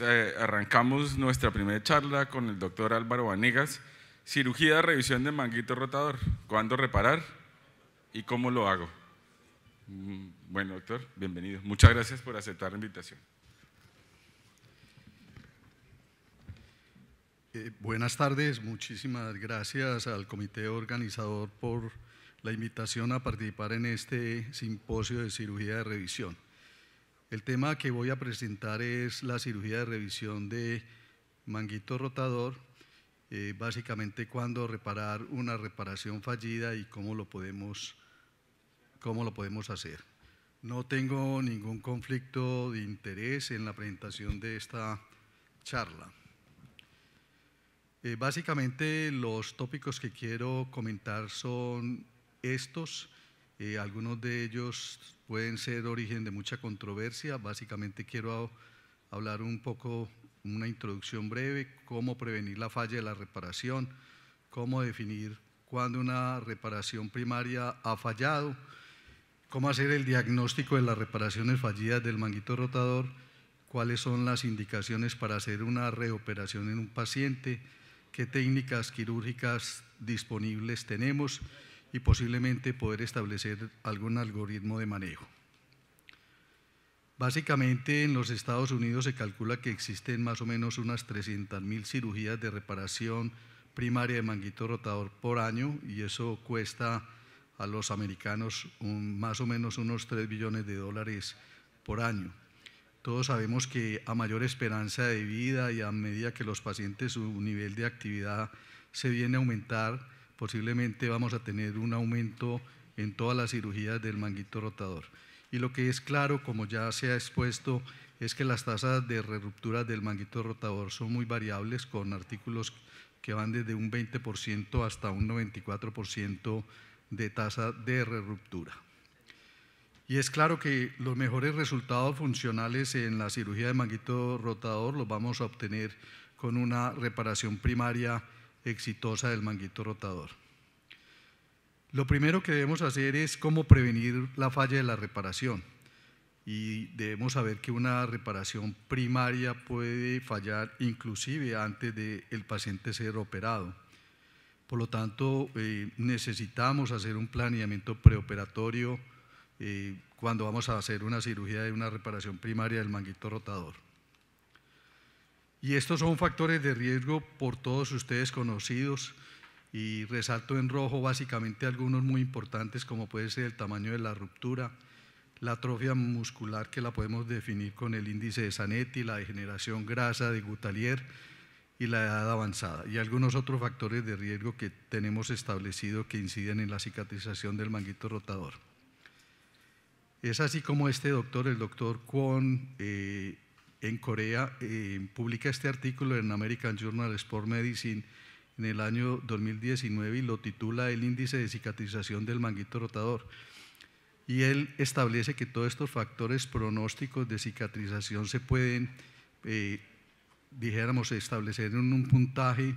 Eh, arrancamos nuestra primera charla con el doctor Álvaro Vanegas, cirugía de revisión de manguito rotador, cuándo reparar y cómo lo hago. Mm, bueno, doctor, bienvenido. Muchas gracias por aceptar la invitación. Eh, buenas tardes, muchísimas gracias al comité organizador por la invitación a participar en este simposio de cirugía de revisión. El tema que voy a presentar es la cirugía de revisión de manguito rotador, eh, básicamente cuándo reparar una reparación fallida y cómo lo podemos, cómo lo podemos hacer. No tengo ningún conflicto de interés en la presentación de esta charla. Eh, básicamente los tópicos que quiero comentar son estos eh, algunos de ellos pueden ser origen de mucha controversia. Básicamente quiero hablar un poco, una introducción breve, cómo prevenir la falla de la reparación, cómo definir cuándo una reparación primaria ha fallado, cómo hacer el diagnóstico de las reparaciones fallidas del manguito rotador, cuáles son las indicaciones para hacer una reoperación en un paciente, qué técnicas quirúrgicas disponibles tenemos y posiblemente poder establecer algún algoritmo de manejo. Básicamente en los Estados Unidos se calcula que existen más o menos unas 300.000 cirugías de reparación primaria de manguito rotador por año y eso cuesta a los americanos más o menos unos 3 billones de dólares por año. Todos sabemos que a mayor esperanza de vida y a medida que los pacientes su nivel de actividad se viene a aumentar, posiblemente vamos a tener un aumento en todas las cirugías del manguito rotador. Y lo que es claro, como ya se ha expuesto, es que las tasas de reruptura del manguito rotador son muy variables, con artículos que van desde un 20% hasta un 94% de tasa de reruptura. Y es claro que los mejores resultados funcionales en la cirugía de manguito rotador los vamos a obtener con una reparación primaria exitosa del manguito rotador. Lo primero que debemos hacer es cómo prevenir la falla de la reparación. Y debemos saber que una reparación primaria puede fallar inclusive antes de el paciente ser operado. Por lo tanto, eh, necesitamos hacer un planeamiento preoperatorio eh, cuando vamos a hacer una cirugía de una reparación primaria del manguito rotador. Y estos son factores de riesgo por todos ustedes conocidos y resalto en rojo básicamente algunos muy importantes como puede ser el tamaño de la ruptura, la atrofia muscular que la podemos definir con el índice de Zanetti, la degeneración grasa de Gutalier y la edad avanzada y algunos otros factores de riesgo que tenemos establecido que inciden en la cicatrización del manguito rotador. Es así como este doctor, el doctor Kwon, eh, en Corea, eh, publica este artículo en American Journal of Sport Medicine en el año 2019 y lo titula El índice de cicatrización del manguito rotador. Y él establece que todos estos factores pronósticos de cicatrización se pueden, eh, dijéramos, establecer en un puntaje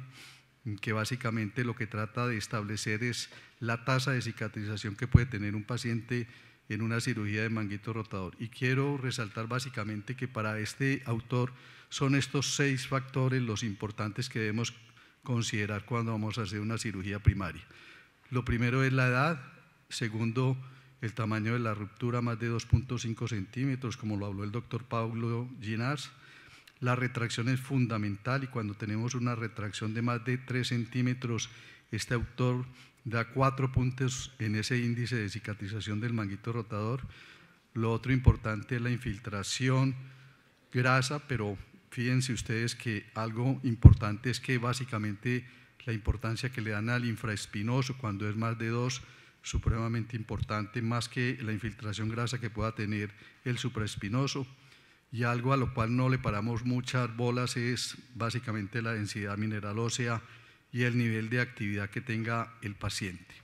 que básicamente lo que trata de establecer es la tasa de cicatrización que puede tener un paciente en una cirugía de manguito rotador. Y quiero resaltar básicamente que para este autor son estos seis factores los importantes que debemos considerar cuando vamos a hacer una cirugía primaria. Lo primero es la edad, segundo el tamaño de la ruptura, más de 2.5 centímetros, como lo habló el doctor Pablo Ginás. La retracción es fundamental y cuando tenemos una retracción de más de 3 centímetros, este autor da cuatro puntos en ese índice de cicatrización del manguito rotador. Lo otro importante es la infiltración grasa, pero fíjense ustedes que algo importante es que básicamente la importancia que le dan al infraespinoso cuando es más de dos, supremamente importante, más que la infiltración grasa que pueda tener el supraespinoso. Y algo a lo cual no le paramos muchas bolas es básicamente la densidad mineral ósea y el nivel de actividad que tenga el paciente.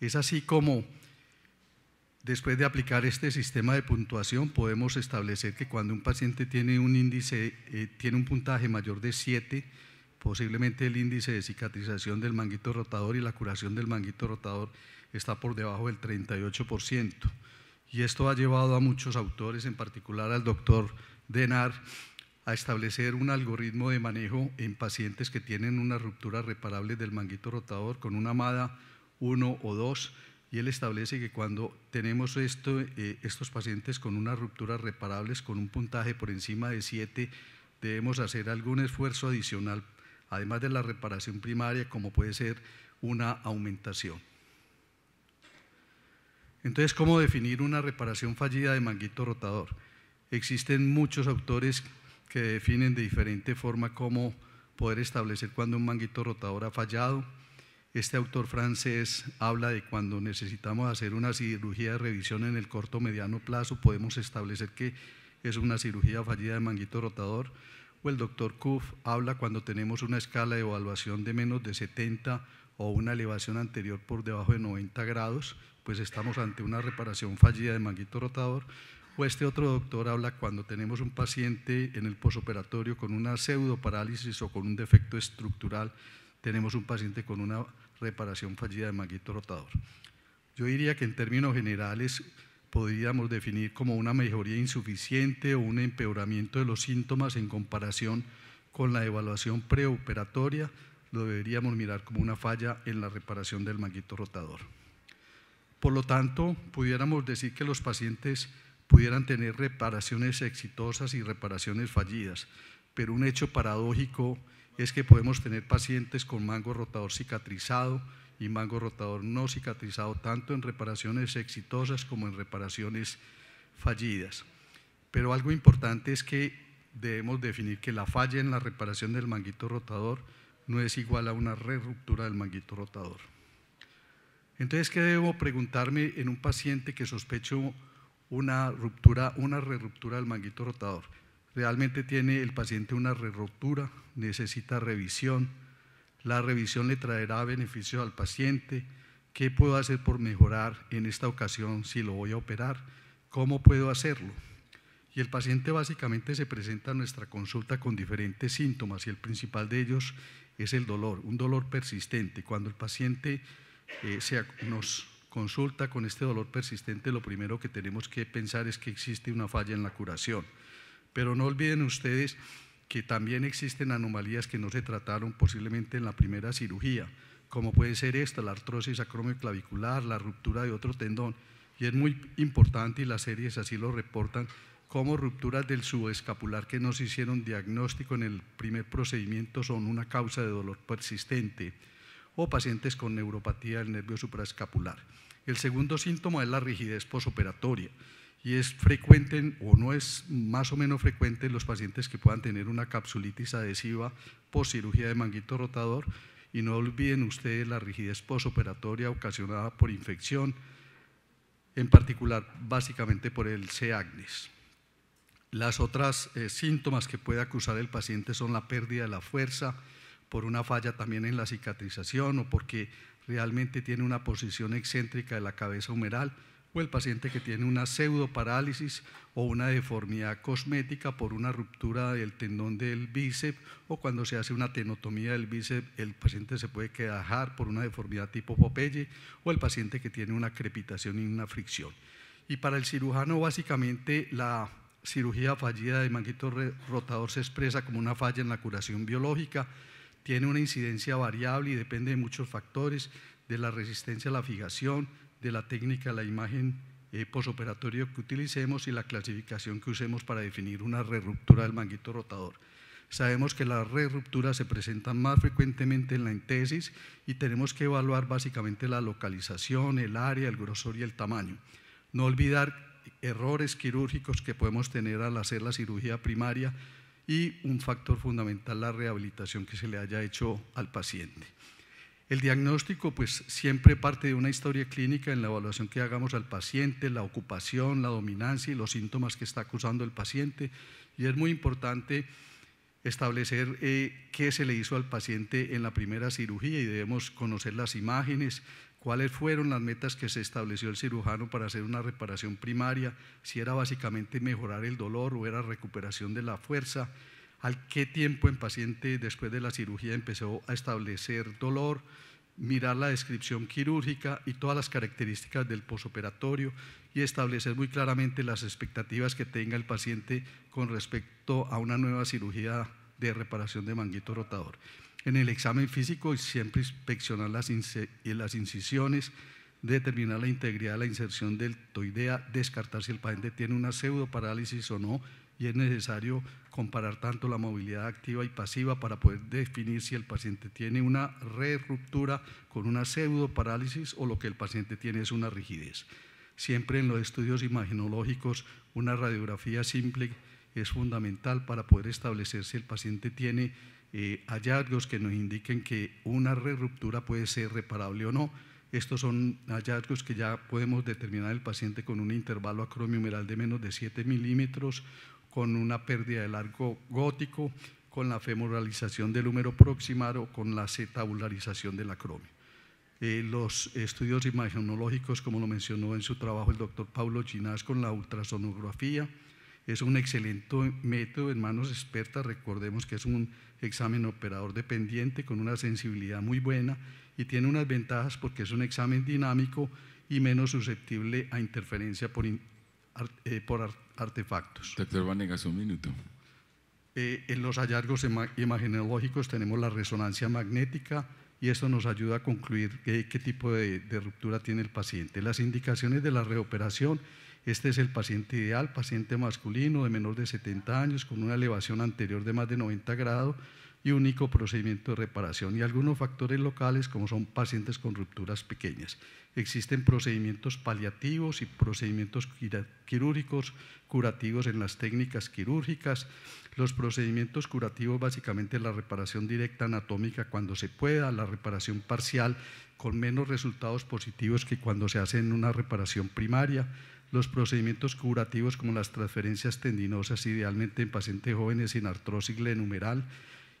Es así como después de aplicar este sistema de puntuación podemos establecer que cuando un paciente tiene un índice, eh, tiene un puntaje mayor de 7, posiblemente el índice de cicatrización del manguito rotador y la curación del manguito rotador está por debajo del 38%. Y esto ha llevado a muchos autores, en particular al doctor Denar, a establecer un algoritmo de manejo en pacientes que tienen una ruptura reparable del manguito rotador con una amada 1 o 2 y él establece que cuando tenemos esto, eh, estos pacientes con una ruptura reparables con un puntaje por encima de 7 debemos hacer algún esfuerzo adicional además de la reparación primaria como puede ser una aumentación. Entonces, ¿cómo definir una reparación fallida de manguito rotador? Existen muchos autores que definen de diferente forma cómo poder establecer cuando un manguito rotador ha fallado. Este autor francés habla de cuando necesitamos hacer una cirugía de revisión en el corto o mediano plazo, podemos establecer que es una cirugía fallida de manguito rotador. O el doctor Kuf habla cuando tenemos una escala de evaluación de menos de 70 o una elevación anterior por debajo de 90 grados, pues estamos ante una reparación fallida de manguito rotador este otro doctor habla cuando tenemos un paciente en el posoperatorio con una pseudoparálisis o con un defecto estructural, tenemos un paciente con una reparación fallida de manguito rotador. Yo diría que en términos generales podríamos definir como una mejoría insuficiente o un empeoramiento de los síntomas en comparación con la evaluación preoperatoria, lo deberíamos mirar como una falla en la reparación del manguito rotador. Por lo tanto, pudiéramos decir que los pacientes pudieran tener reparaciones exitosas y reparaciones fallidas. Pero un hecho paradójico es que podemos tener pacientes con mango rotador cicatrizado y mango rotador no cicatrizado, tanto en reparaciones exitosas como en reparaciones fallidas. Pero algo importante es que debemos definir que la falla en la reparación del manguito rotador no es igual a una ruptura del manguito rotador. Entonces, ¿qué debo preguntarme en un paciente que sospecho una ruptura, una reruptura del manguito rotador. Realmente tiene el paciente una reruptura, necesita revisión. La revisión le traerá beneficio al paciente. ¿Qué puedo hacer por mejorar en esta ocasión si lo voy a operar? ¿Cómo puedo hacerlo? Y el paciente básicamente se presenta a nuestra consulta con diferentes síntomas y el principal de ellos es el dolor, un dolor persistente. Cuando el paciente eh, nos consulta con este dolor persistente, lo primero que tenemos que pensar es que existe una falla en la curación. Pero no olviden ustedes que también existen anomalías que no se trataron posiblemente en la primera cirugía, como puede ser esta, la artrosis acromioclavicular, la ruptura de otro tendón. Y es muy importante, y las series así lo reportan, como rupturas del subescapular que no se hicieron diagnóstico en el primer procedimiento son una causa de dolor persistente o pacientes con neuropatía del nervio supraescapular. El segundo síntoma es la rigidez posoperatoria y es frecuente o no es más o menos frecuente en los pacientes que puedan tener una capsulitis adhesiva por cirugía de manguito rotador y no olviden ustedes la rigidez posoperatoria ocasionada por infección, en particular básicamente por el C. agnes. Las otras eh, síntomas que puede acusar el paciente son la pérdida de la fuerza, por una falla también en la cicatrización o porque realmente tiene una posición excéntrica de la cabeza humeral o el paciente que tiene una pseudoparálisis o una deformidad cosmética por una ruptura del tendón del bíceps o cuando se hace una tenotomía del bíceps el paciente se puede quedar por una deformidad tipo Popeye o el paciente que tiene una crepitación y una fricción. Y para el cirujano básicamente la cirugía fallida de manguito rotador se expresa como una falla en la curación biológica tiene una incidencia variable y depende de muchos factores, de la resistencia a la fijación, de la técnica, la imagen eh, que utilicemos y la clasificación que usemos para definir una reruptura del manguito rotador. Sabemos que las re-rupturas se presentan más frecuentemente en la entesis y tenemos que evaluar básicamente la localización, el área, el grosor y el tamaño. No olvidar errores quirúrgicos que podemos tener al hacer la cirugía primaria, y un factor fundamental la rehabilitación que se le haya hecho al paciente. El diagnóstico pues siempre parte de una historia clínica en la evaluación que hagamos al paciente, la ocupación, la dominancia y los síntomas que está acusando el paciente y es muy importante establecer eh, qué se le hizo al paciente en la primera cirugía y debemos conocer las imágenes, cuáles fueron las metas que se estableció el cirujano para hacer una reparación primaria, si era básicamente mejorar el dolor o era recuperación de la fuerza, al qué tiempo el paciente después de la cirugía empezó a establecer dolor, mirar la descripción quirúrgica y todas las características del posoperatorio y establecer muy claramente las expectativas que tenga el paciente con respecto a una nueva cirugía de reparación de manguito rotador. En el examen físico siempre inspeccionar las, las incisiones, determinar la integridad de la inserción del toidea, descartar si el paciente tiene una pseudoparálisis o no, y es necesario comparar tanto la movilidad activa y pasiva para poder definir si el paciente tiene una ruptura con una pseudoparálisis o lo que el paciente tiene es una rigidez. Siempre en los estudios imaginológicos, una radiografía simple es fundamental para poder establecer si el paciente tiene eh, hallazgos que nos indiquen que una ruptura puede ser reparable o no. Estos son hallazgos que ya podemos determinar el paciente con un intervalo acromiumeral de menos de 7 milímetros, con una pérdida del arco gótico, con la femoralización del húmero proximal o con la cetabularización del acromio. Eh, los estudios imaginológicos, como lo mencionó en su trabajo el doctor Paulo Chinás con la ultrasonografía, es un excelente método en manos expertas. Recordemos que es un examen operador dependiente con una sensibilidad muy buena y tiene unas ventajas porque es un examen dinámico y menos susceptible a interferencia por, eh, por artefactos. Doctor Vanegas, un minuto. Eh, en los hallazgos imaginológicos tenemos la resonancia magnética y eso nos ayuda a concluir eh, qué, tipo de ruptura tiene el paciente. Las indicaciones de la reoperación este es el paciente ideal, paciente masculino de menor de 70 años con una elevación anterior de más de 90 grados y único procedimiento de reparación y algunos factores locales como son pacientes con rupturas pequeñas. Existen procedimientos paliativos y procedimientos quirúrgicos curativos en las técnicas quirúrgicas. Los procedimientos curativos básicamente la reparación directa anatómica cuando se pueda, la reparación parcial con menos resultados positivos que cuando se hace en una reparación primaria, los procedimientos curativos como las transferencias tendinosas, idealmente en pacientes jóvenes sin artrosis numeral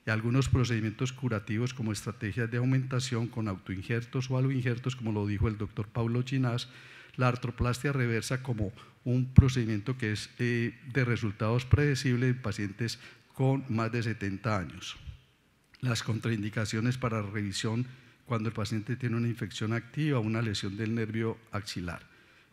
y algunos procedimientos curativos como estrategias de aumentación con autoinjertos o aloinjertos, como lo dijo el doctor Pablo Chinás, la artroplastia reversa como un procedimiento que es eh, de resultados predecibles en pacientes con más de 70 años. Las contraindicaciones para revisión cuando el paciente tiene una infección activa o una lesión del nervio axilar.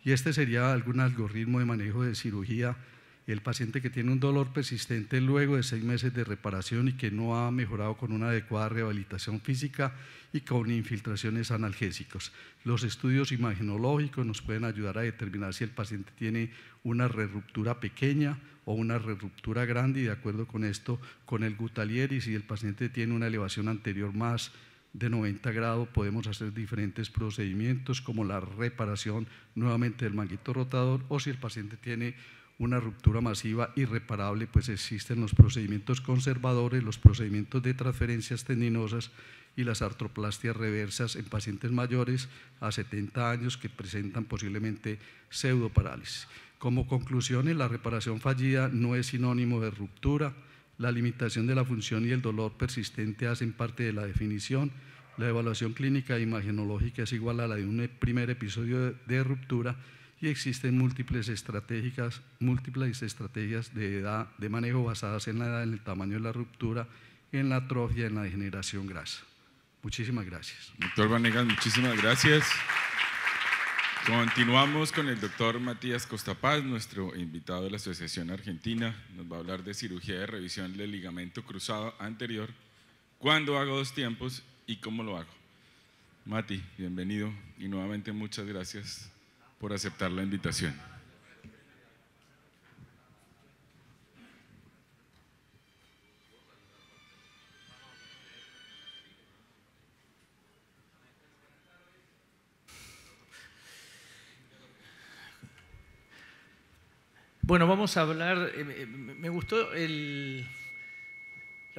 Y este sería algún algoritmo de manejo de cirugía. El paciente que tiene un dolor persistente luego de seis meses de reparación y que no ha mejorado con una adecuada rehabilitación física y con infiltraciones analgésicos. Los estudios imaginológicos nos pueden ayudar a determinar si el paciente tiene una reruptura pequeña o una reruptura grande y de acuerdo con esto, con el y si el paciente tiene una elevación anterior más de 90 grados podemos hacer diferentes procedimientos como la reparación nuevamente del manguito rotador o si el paciente tiene una ruptura masiva irreparable, pues existen los procedimientos conservadores, los procedimientos de transferencias tendinosas y las artroplastias reversas en pacientes mayores a 70 años que presentan posiblemente pseudoparálisis. Como conclusiones, la reparación fallida no es sinónimo de ruptura, la limitación de la función y el dolor persistente hacen parte de la definición. La evaluación clínica e imagenológica es igual a la de un primer episodio de ruptura y existen múltiples estrategias, múltiples estrategias de, de manejo basadas en la edad, en el tamaño de la ruptura, en la atrofia, en la degeneración grasa. Muchísimas gracias. Doctor Vanegas, muchísimas gracias. Continuamos con el doctor Matías Costapaz, nuestro invitado de la Asociación Argentina. Nos va a hablar de cirugía de revisión del ligamento cruzado anterior. ¿Cuándo hago dos tiempos y cómo lo hago? Mati, bienvenido y nuevamente muchas gracias por aceptar la invitación. Bueno, vamos a hablar, eh, me gustó la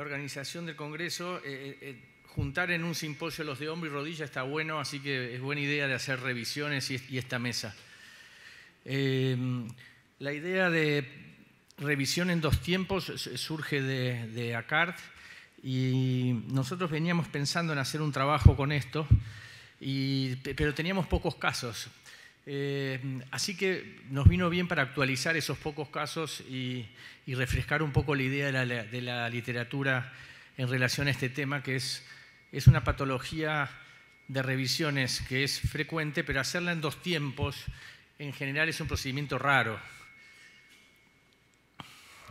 organización del Congreso, eh, eh, juntar en un simposio los de hombro y rodilla está bueno, así que es buena idea de hacer revisiones y, esta mesa. Em, la idea de revisión en dos tiempos surge de, ACART y nosotros veníamos pensando en hacer un trabajo con esto, pero teníamos pocos casos. Eh, así que nos vino bien para actualizar esos pocos casos y, refrescar un poco la idea de la, literatura en relación a este tema, que es, es una patología de revisiones que es frecuente, pero hacerla en dos tiempos en general es un procedimiento raro.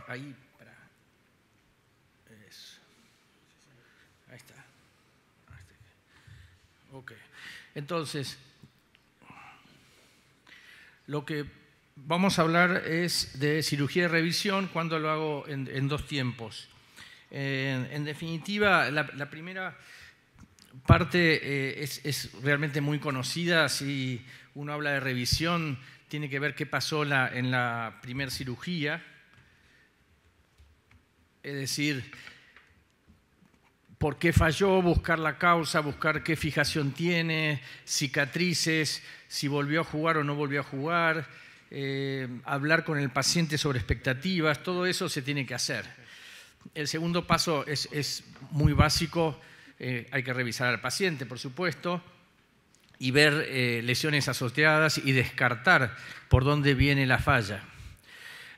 Ahí, para. Ahí está. Ok. Entonces, lo que vamos a hablar es de cirugía de revisión, cuando lo hago en, dos tiempos. en definitiva, la, primera parte eh, es, realmente muy conocida. Si uno habla de revisión, tiene que ver qué pasó en la primera cirugía. Es decir, por qué falló, buscar la causa, buscar qué fijación tiene, cicatrices, si volvió a jugar o no volvió a jugar, eh, hablar con el paciente sobre expectativas, todo eso se tiene que hacer. El segundo paso es, muy básico, eh, hay que revisar al paciente, por supuesto, y ver eh, lesiones asociadas y descartar por dónde viene la falla.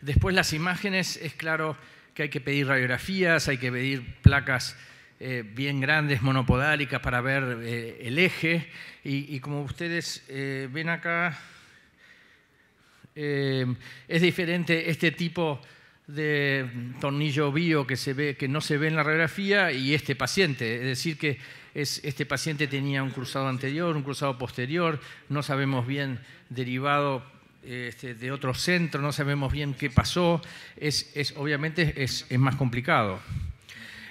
Después las imágenes, es claro que hay que pedir radiografías, hay que pedir placas eh, bien grandes, monopodálicas, para ver eh, el eje. Y, como ustedes eh, ven acá, es diferente este tipo de tornillo bio que, se ve, que no se ve en la radiografía y este paciente. Es decir, que este paciente tenía un cruzado anterior, un cruzado posterior, no sabemos bien derivado este, de otro centro, no sabemos bien qué pasó. Es, es obviamente es más complicado.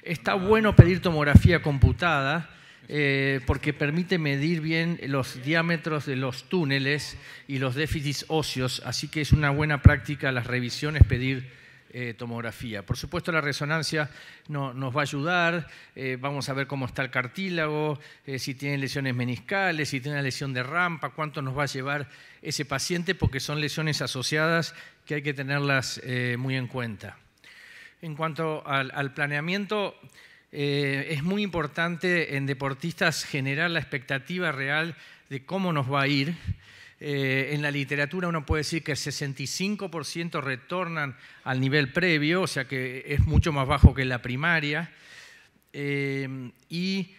Está bueno pedir tomografía computada eh, porque permite medir bien los diámetros de los túneles y los déficits óseos, así que es una buena práctica las revisiones pedir eh, tomografía. Por supuesto, la resonancia nos va a ayudar, eh, vamos a ver cómo está el cartílago, si tiene lesiones meniscales, si tiene una lesión de rampa, cuánto nos va a llevar ese paciente, porque son lesiones asociadas que hay que tenerlas muy en cuenta en cuanto al, planeamiento, eh, es muy importante en deportistas generar la expectativa real de cómo nos va a ir. Eh, en la literatura uno puede decir que el 65% retornan al nivel previo, o sea que es mucho más bajo que la primaria, eh, y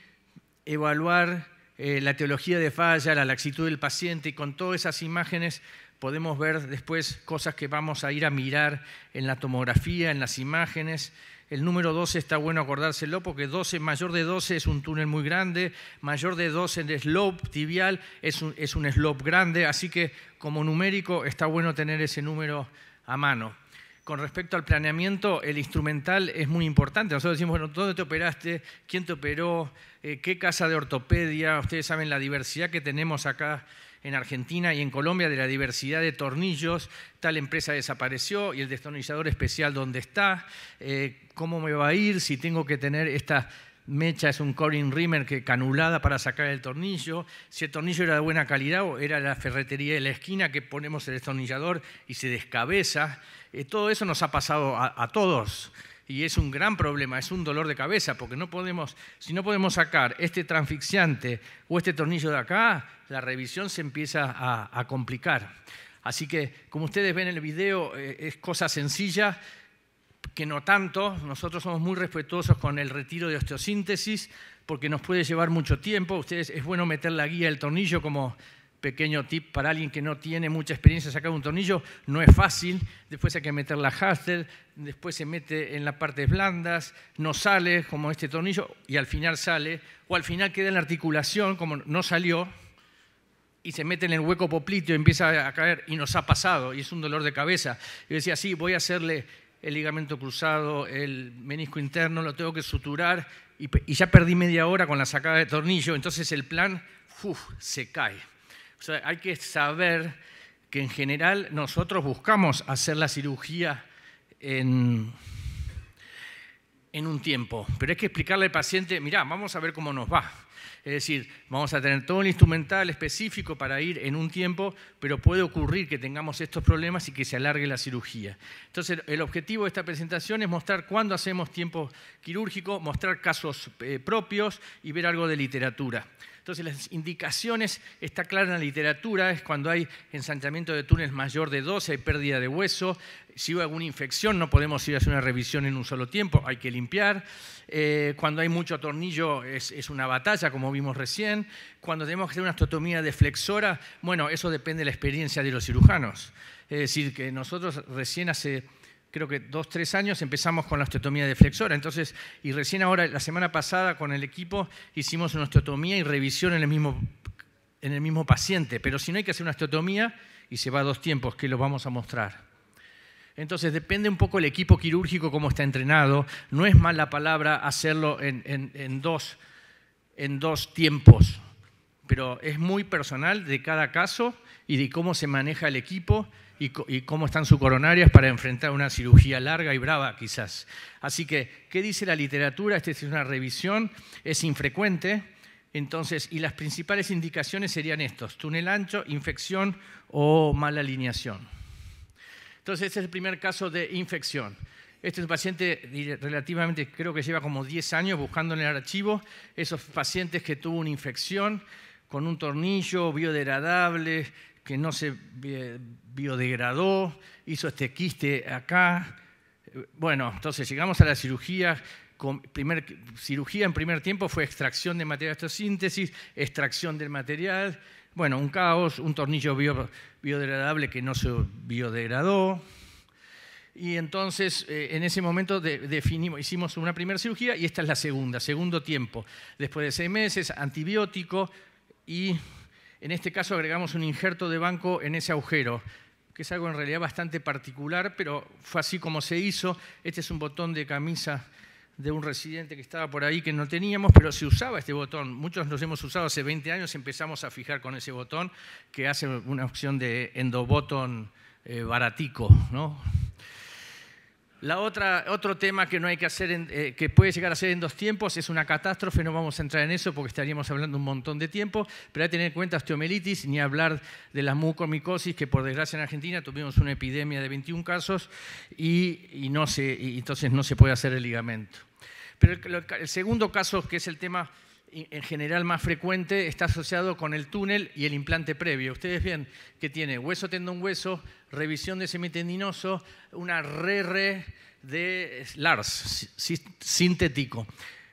evaluar la teología de falla, la laxitud del paciente, y con todas esas imágenes podemos ver después cosas que vamos a ir a mirar en la tomografía, en las imágenes. El número 12 está bueno acordárselo porque 12, mayor de 12 es un túnel muy grande, mayor de 12 en slope tibial es es un slope grande, así que como numérico está bueno tener ese número a mano. Con respecto al planeamiento, el instrumental es muy importante. Nosotros decimos, bueno, ¿dónde te operaste? ¿Quién te operó? Eh, ¿Qué casa de ortopedia? Ustedes saben la diversidad que tenemos acá en Argentina y en Colombia de la diversidad de tornillos. Tal empresa desapareció y el destornillador especial dónde está, eh, cómo me va a ir, si tengo que tener esta mecha es un Corin Rimmer que canulada para sacar el tornillo, si el tornillo era de buena calidad o era la ferretería de la esquina que ponemos el destornillador y se descabeza. Eh, todo eso nos ha pasado a todos y es un gran problema, es un dolor de cabeza, porque no podemos, si no podemos sacar este transfixiante o este tornillo de acá, la revisión se empieza a, complicar. Así que, como ustedes ven en el video, eh, es cosa sencilla, que no tanto. Nosotros somos muy respetuosos con el retiro de osteosíntesis, porque nos puede llevar mucho tiempo. Ustedes, es bueno meter la guía, el tornillo, como pequeño tip para alguien que no tiene mucha experiencia sacar un tornillo, no es fácil, después hay que meter la haster, después se mete en las partes blandas, no sale como este tornillo y al final sale, o al final queda en la articulación como no salió y se mete en el hueco popliteo y empieza a caer y nos ha pasado y es un dolor de cabeza. Yo decía, sí, voy a hacerle el ligamento cruzado, el menisco interno, lo tengo que suturar y, ya perdí media hora con la sacada de tornillo, entonces el plan uf, se cae. O sea, hay que saber que en general nosotros buscamos hacer la cirugía en, un tiempo, pero hay que explicarle al paciente, mirá, vamos a ver cómo nos va. Es decir, vamos a tener todo el instrumental específico para ir en un tiempo, pero puede ocurrir que tengamos estos problemas y que se alargue la cirugía. Entonces, el objetivo de esta presentación es mostrar cuándo hacemos tiempo quirúrgico, mostrar casos eh, propios y ver algo de literatura. Entonces las indicaciones, está clara en la literatura, es cuando hay ensanchamiento de túneles mayor de 12, hay pérdida de hueso, si hubo alguna infección no podemos ir a hacer una revisión en un solo tiempo, hay que limpiar, eh, cuando hay mucho tornillo es, una batalla, como vimos recién, cuando tenemos que hacer una de deflexora, bueno, eso depende de la experiencia de los cirujanos. Es decir, que nosotros recién hace creo que dos, tres años, empezamos con la osteotomía flexora, Entonces, y recién ahora, la semana pasada, con el equipo, hicimos una osteotomía y revisión en el mismo, en el mismo paciente. Pero si no hay que hacer una osteotomía, y se va a dos tiempos, que lo vamos a mostrar. Entonces, depende un poco el equipo quirúrgico, cómo está entrenado. No es mala palabra hacerlo en, en, dos, en dos tiempos, pero es muy personal de cada caso y de cómo se maneja el equipo y, cómo están sus coronarias para enfrentar una cirugía larga y brava quizás. Así que, ¿qué dice la literatura? Esta es una revisión, es infrecuente. Entonces, y las principales indicaciones serían estos, túnel ancho, infección o mala alineación. Entonces, este es el primer caso de infección. Este es un paciente relativamente, creo que lleva como 10 años buscando en el archivo esos pacientes que tuvo una infección con un tornillo biodegradable, que no se biodegradó, hizo este quiste acá. Bueno, entonces llegamos a la cirugía. Primer, cirugía en primer tiempo fue extracción de material de síntesis, extracción del material, bueno, un caos, un tornillo biodegradable que no se biodegradó. Y entonces, eh, en ese momento definimos, hicimos una primera cirugía y esta es la segunda, segundo tiempo. Después de seis meses, antibiótico y en este caso agregamos un injerto de banco en ese agujero, que es algo en realidad bastante particular, pero fue así como se hizo. Este es un botón de camisa de un residente que estaba por ahí que no teníamos, pero se usaba este botón. Muchos nos hemos usado hace 20 años, empezamos a fijar con ese botón que hace una opción de endobotón eh, baratico, ¿no? La otra, otro tema que no hay que hacer, eh, que puede llegar a ser en dos tiempos, es una catástrofe, no vamos a entrar en eso porque estaríamos hablando un montón de tiempo, pero hay que tener en cuenta osteomelitis, ni hablar de las mucomicosis, que por desgracia en Argentina tuvimos una epidemia de 21 casos y, no se, entonces no se puede hacer el ligamento. Pero el segundo caso, que es el tema en general más frecuente está asociado con el túnel y el implante previo. Ustedes ven que tiene hueso, tendón, hueso, revisión de semitendinoso, una RR de LARS, sintético.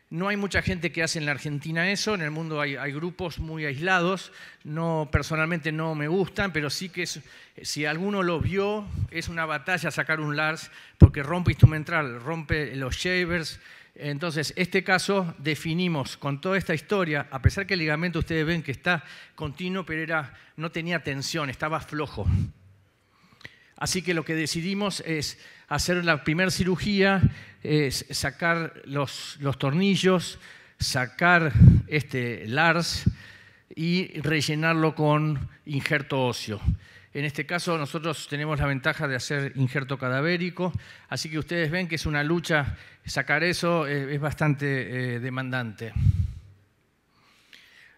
No hay mucha gente que hace en la Argentina eso, en el mundo hay, grupos muy aislados, no, personalmente no me gustan, pero sí que si alguno lo vio, es una batalla sacar un LARS porque rompe instrumental, rompe los shavers, entonces, este caso definimos con toda esta historia, a pesar que el ligamento ustedes ven que está continuo, pero no tenía tensión, estaba flojo. Así que lo que decidimos es hacer la primera cirugía, sacar los tornillos, sacar este LARS y rellenarlo con injerto óseo. En este caso nosotros tenemos la ventaja de hacer injerto cadavérico, así que ustedes ven que es una lucha, sacar eso eh, es bastante eh, demandante.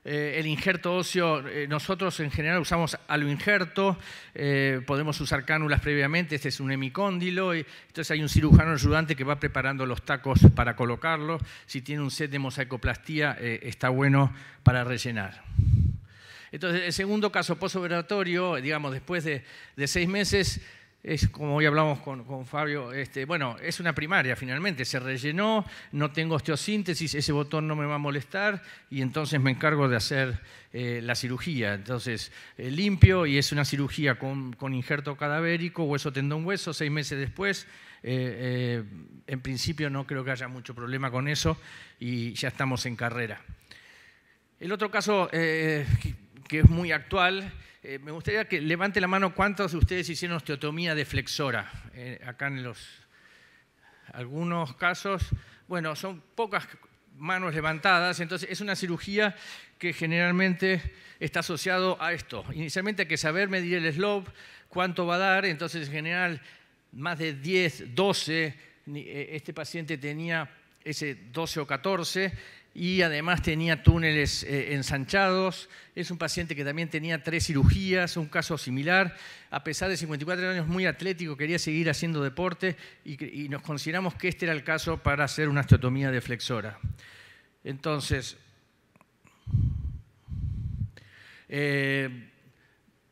Eh, el injerto óseo, nosotros en general usamos aloinjerto, injerto, podemos usar cánulas previamente, este es un hemicóndilo, y, entonces hay un cirujano ayudante que va preparando los tacos para colocarlos, Si tiene un set de mosaicoplastía, está bueno para rellenar. Entonces, el segundo caso posoperatorio, digamos, después de, seis meses, es como hoy hablamos con, Fabio, este, bueno, es una primaria finalmente, se rellenó, no tengo osteosíntesis, ese botón no me va a molestar y entonces me encargo de hacer eh, la cirugía. Entonces, eh, limpio y es una cirugía con, injerto cadavérico, hueso, tendón, hueso, seis meses después. Eh, en principio no creo que haya mucho problema con eso y ya estamos en carrera. El otro caso que es muy actual. Eh, me gustaría que levante la mano cuántos de ustedes hicieron osteotomía de flexora, eh, acá en los algunos casos, bueno, son pocas manos levantadas, entonces es una cirugía que generalmente está asociado a esto. Inicialmente hay que saber medir el slope, cuánto va a dar, entonces en general más de 10, 12, eh, este paciente tenía ese 12 o 14, y además tenía túneles eh, ensanchados. Es un paciente que también tenía tres cirugías, un caso similar. A pesar de 54 años, muy atlético, quería seguir haciendo deporte y, nos consideramos que este era el caso para hacer una osteotomía flexora. Entonces, eh,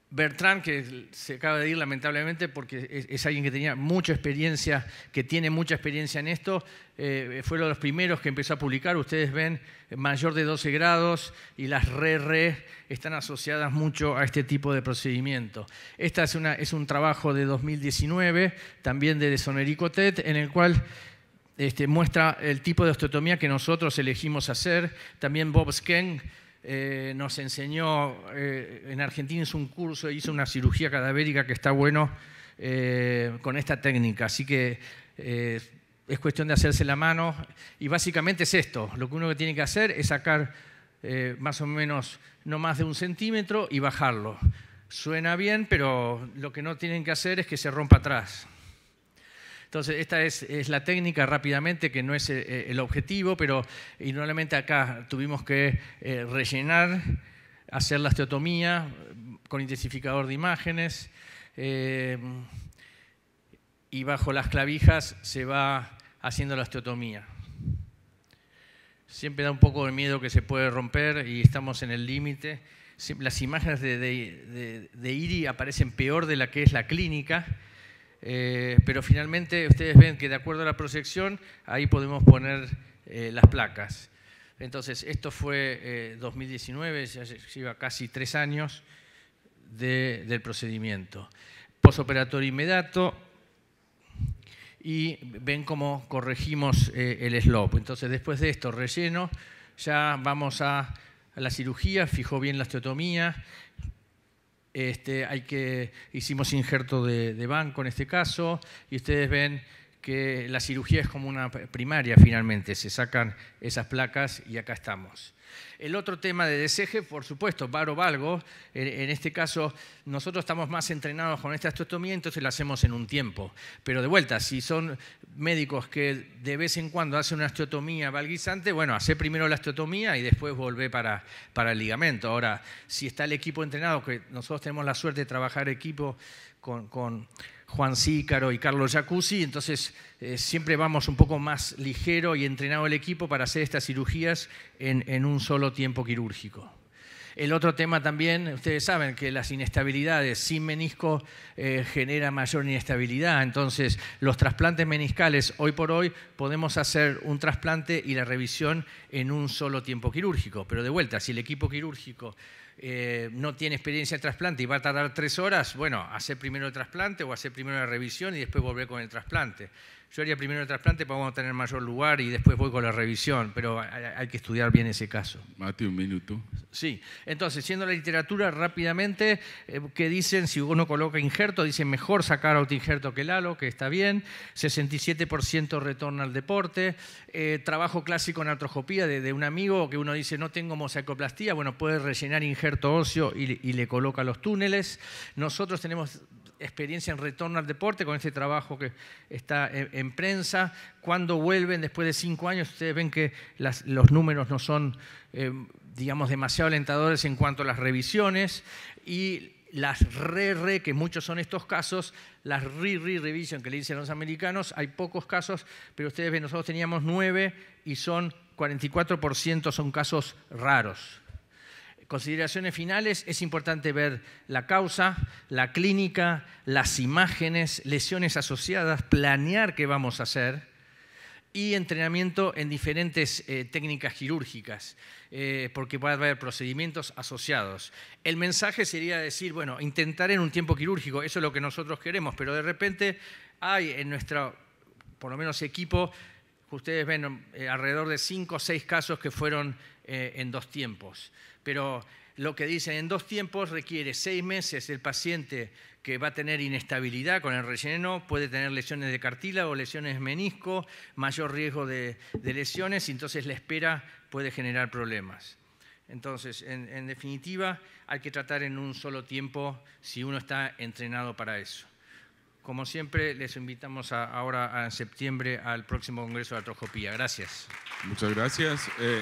Bertrand, que se acaba de ir lamentablemente porque es, alguien que tenía mucha experiencia, que tiene mucha experiencia en esto, eh, fue uno de los primeros que empezó a publicar. Ustedes ven eh, mayor de 12 grados y las re están asociadas mucho a este tipo de procedimiento. Este es, es un trabajo de 2019, también de Sonericotet, en el cual este, muestra el tipo de osteotomía que nosotros elegimos hacer. También Bob Skeng eh, nos enseñó, eh, en Argentina hizo un curso, hizo una cirugía cadavérica que está bueno eh, con esta técnica. Así que es cuestión de hacerse la mano. Y básicamente es esto, lo que uno tiene que hacer es sacar más o menos no más de un centímetro y bajarlo. Suena bien, pero lo que no tienen que hacer es que se rompa atrás. Entonces, esta es, la técnica rápidamente, que no es eh, eh, el objetivo, pero normalmente acá tuvimos que eh, rellenar, hacer la osteotomía mm, con intensificador de imágenes, y bajo las clavijas se va haciendo la osteotomía. Siempre da un poco de miedo que se puede romper y estamos en el límite. Las imágenes de IRI aparecen peor de la que es la clínica, eh, pero finalmente ustedes ven que de acuerdo a la proyección, ahí podemos poner eh, las placas. Entonces, esto fue 2019, eh, ya lleva casi tres años del procedimiento. Posoperatorio inmediato y ven cómo corregimos el slope. Entonces, después de esto, relleno, ya vamos a, la cirugía, fijo bien la osteotomía, este, hay que, hicimos injerto de, banco en este caso y ustedes ven que la cirugía es como una primaria finalmente, se sacan esas placas y acá estamos. El otro tema de deseje, por supuesto, varo valgo, en este caso nosotros estamos más entrenados con esta astrotomía, entonces la hacemos en un tiempo. Pero de vuelta, si son médicos que de vez en cuando hacen una osteotomía valguizante, bueno, hace primero la osteotomía y después vuelve para, para el ligamento. Ahora, si está el equipo entrenado, que nosotros tenemos la suerte de trabajar equipo con, Juan Sícaro y Carlos Jacuzzi, entonces eh, siempre vamos un poco más ligero y entrenado el equipo para hacer estas cirugías en, en un solo tiempo quirúrgico. El otro tema también, ustedes saben que las inestabilidades sin menisco generan eh, genera mayor inestabilidad, entonces los trasplantes meniscales hoy por hoy podemos hacer un trasplante y la revisión en un solo tiempo quirúrgico, pero de vuelta, si el equipo quirúrgico eh, no tiene experiencia de trasplante y va a tardar tres horas, bueno, hacer primero el trasplante o hacer primero la revisión y después volver con el trasplante. Yo haría primero el trasplante para pues vamos a tener mayor lugar y después voy con la revisión, pero hay que estudiar bien ese caso. Mate un minuto. Sí, entonces, siendo la literatura rápidamente, eh, ¿qué que dicen, si uno coloca injerto, dicen mejor sacar autoinjerto que el halo, que está bien, 67% retorna al deporte, eh, trabajo clásico en artroscopía de, un amigo que uno dice no tengo mosaicoplastía. bueno, puede rellenar injerto óseo y le coloca los túneles. Nosotros tenemos experiencia en retorno al deporte, con este trabajo que está en, prensa. Cuando vuelven después de cinco años, ustedes ven que los números no son, eh, digamos, demasiado alentadores en cuanto a las revisiones y las re-re, que muchos son estos casos, las re-re-revision que le dicen los americanos, hay pocos casos, pero ustedes ven, nosotros teníamos nueve y son 44% son casos raros consideraciones finales, es importante ver la causa, la clínica, las imágenes, lesiones asociadas, planear qué vamos a hacer y entrenamiento en diferentes eh, técnicas quirúrgicas, eh, porque puede haber procedimientos asociados. El mensaje sería decir, bueno, intentar en un tiempo quirúrgico, eso es lo que nosotros queremos, pero de repente hay en nuestro, por lo menos equipo, ustedes ven eh, alrededor de cinco o seis casos que fueron eh, en dos tiempos. Pero lo que dicen en dos tiempos requiere seis meses el paciente que va a tener inestabilidad con el relleno, puede tener lesiones de cartílago, lesiones menisco, mayor riesgo de, lesiones, y entonces la espera puede generar problemas. Entonces, en, definitiva, hay que tratar en un solo tiempo si uno está entrenado para eso. Como siempre, les invitamos ahora en septiembre al próximo Congreso de Atroscopía. Gracias. Muchas gracias. Eh,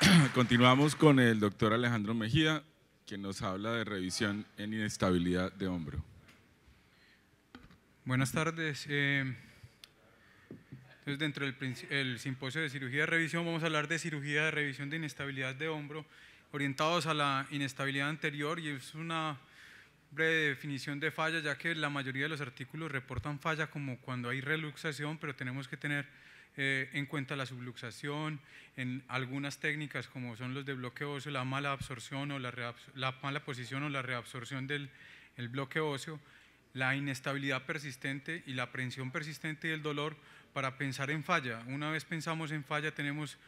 Continuamos con el doctor Alejandro Mejía, que nos habla de revisión en inestabilidad de hombro. Buenas tardes. Eh, dentro del simposio de cirugía de revisión, vamos a hablar de cirugía de revisión de inestabilidad de hombro, orientados a la inestabilidad anterior, y es una breve definición de falla, ya que la mayoría de los artículos reportan falla como cuando hay reluxación, pero tenemos que tener eh, en cuenta la subluxación, en algunas técnicas como son los de bloque óseo, la mala absorción o la, la mala posición o la reabsorción del el bloque óseo, la inestabilidad persistente y la aprensión persistente del dolor para pensar en falla. Una vez pensamos en falla tenemos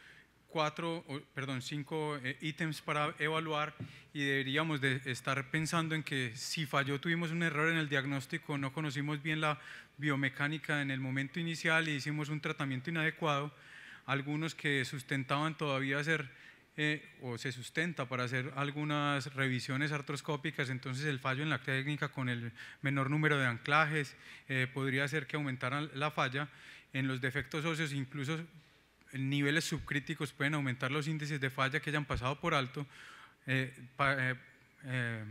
cuatro, perdón, cinco eh, ítems para evaluar y deberíamos de estar pensando en que si falló tuvimos un error en el diagnóstico, no conocimos bien la biomecánica en el momento inicial y hicimos un tratamiento inadecuado, algunos que sustentaban todavía hacer eh, o se sustenta para hacer algunas revisiones artroscópicas, entonces el fallo en la técnica con el menor número de anclajes eh, podría hacer que aumentara la falla en los defectos óseos, incluso niveles subcríticos pueden aumentar los índices de falla que hayan pasado por alto, eh, eh, eh,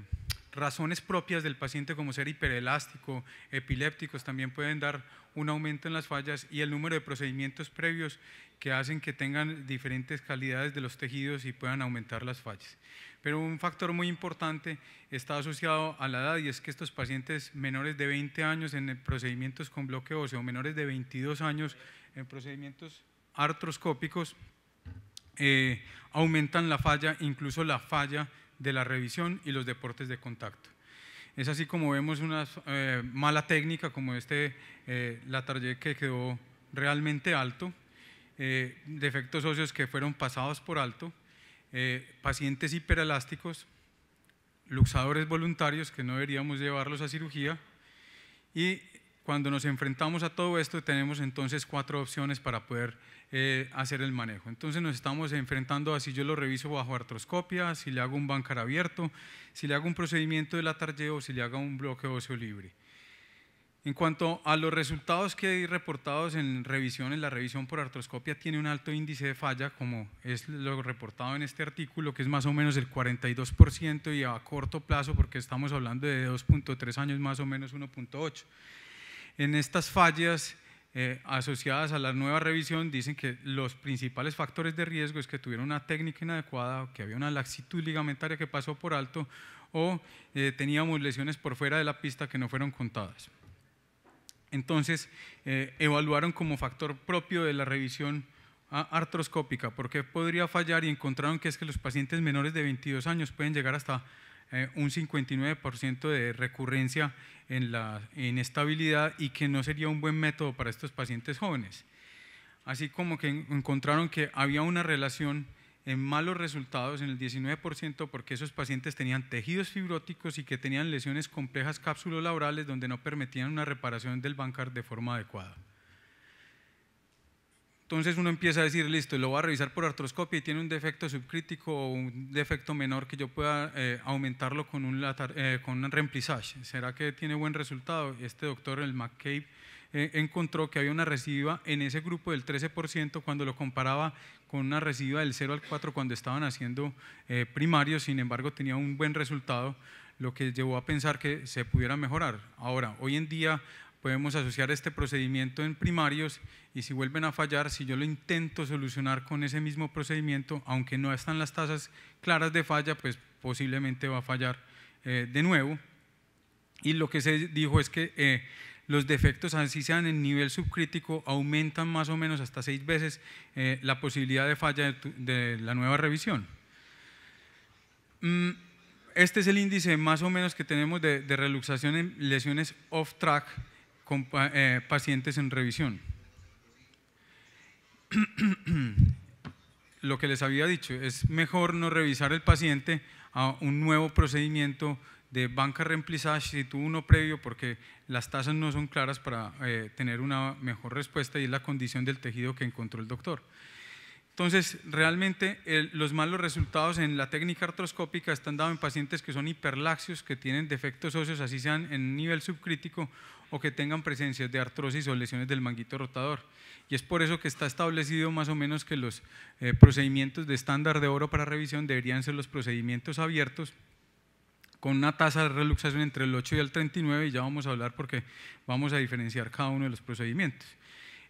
razones propias del paciente como ser hiperelástico, epilépticos también pueden dar un aumento en las fallas y el número de procedimientos previos que hacen que tengan diferentes calidades de los tejidos y puedan aumentar las fallas. Pero un factor muy importante está asociado a la edad y es que estos pacientes menores de 20 años en procedimientos con bloque óseo, menores de 22 años en procedimientos artroscópicos eh, aumentan la falla, incluso la falla de la revisión y los deportes de contacto. Es así como vemos una eh, mala técnica como este, eh, la tarjeta que quedó realmente alto, defectos óseos que fueron pasados por alto, pacientes hiperelásticos, luxadores voluntarios que no deberíamos llevarlos a cirugía y cuando nos enfrentamos a todo esto tenemos entonces cuatro opciones para poder eh, hacer el manejo. Entonces nos estamos enfrentando a si yo lo reviso bajo artroscopia, si le hago un bancar abierto, si le hago un procedimiento de la o si le hago un bloque óseo libre. En cuanto a los resultados que hay reportados en revisiones, la revisión por artroscopia tiene un alto índice de falla, como es lo reportado en este artículo, que es más o menos el 42% y a corto plazo, porque estamos hablando de 2.3 años, más o menos 1.8. En estas fallas eh, asociadas a la nueva revisión dicen que los principales factores de riesgo es que tuvieron una técnica inadecuada, o que había una laxitud ligamentaria que pasó por alto o eh, teníamos lesiones por fuera de la pista que no fueron contadas. Entonces, eh, evaluaron como factor propio de la revisión ah, artroscópica, porque podría fallar y encontraron que es que los pacientes menores de 22 años pueden llegar hasta eh, un 59% de recurrencia en la inestabilidad y que no sería un buen método para estos pacientes jóvenes. Así como que encontraron que había una relación en malos resultados en el 19% porque esos pacientes tenían tejidos fibróticos y que tenían lesiones complejas cápsulos laborales donde no permitían una reparación del bancar de forma adecuada. Entonces uno empieza a decir, listo, lo voy a revisar por artroscopia y tiene un defecto subcrítico o un defecto menor que yo pueda eh, aumentarlo con un, eh, con un ¿Será que tiene buen resultado? Este doctor, el McCabe, eh, encontró que había una residua en ese grupo del 13% cuando lo comparaba con una residua del 0 al 4 cuando estaban haciendo primarios, sin embargo tenía un buen resultado, lo que llevó a pensar que se pudiera mejorar. Ahora, hoy en día podemos asociar este procedimiento en primarios y si vuelven a fallar, si yo lo intento solucionar con ese mismo procedimiento, aunque no están las tasas claras de falla, pues posiblemente va a fallar eh, de nuevo. Y lo que se dijo es que eh, los defectos, así sean en nivel subcrítico, aumentan más o menos hasta seis veces eh, la posibilidad de falla de, la nueva revisión. Mm, este es el índice más o menos que tenemos de, de reluxación en lesiones off track con eh, pacientes en revisión. Lo que les había dicho, es mejor no revisar el paciente a un nuevo procedimiento de banca reemplizada, si tuvo uno previo porque las tasas no son claras para eh, tener una mejor respuesta y es la condición del tejido que encontró el doctor. Entonces, realmente los malos resultados en la técnica artroscópica están dados en pacientes que son hiperlaxios, que tienen defectos óseos, así sean en nivel subcrítico o que tengan presencia de artrosis o lesiones del manguito rotador. Y es por eso que está establecido más o menos que los eh, procedimientos de estándar de oro para revisión deberían ser los procedimientos abiertos con una tasa de reluxación entre el 8 y el 39 y ya vamos a hablar porque vamos a diferenciar cada uno de los procedimientos.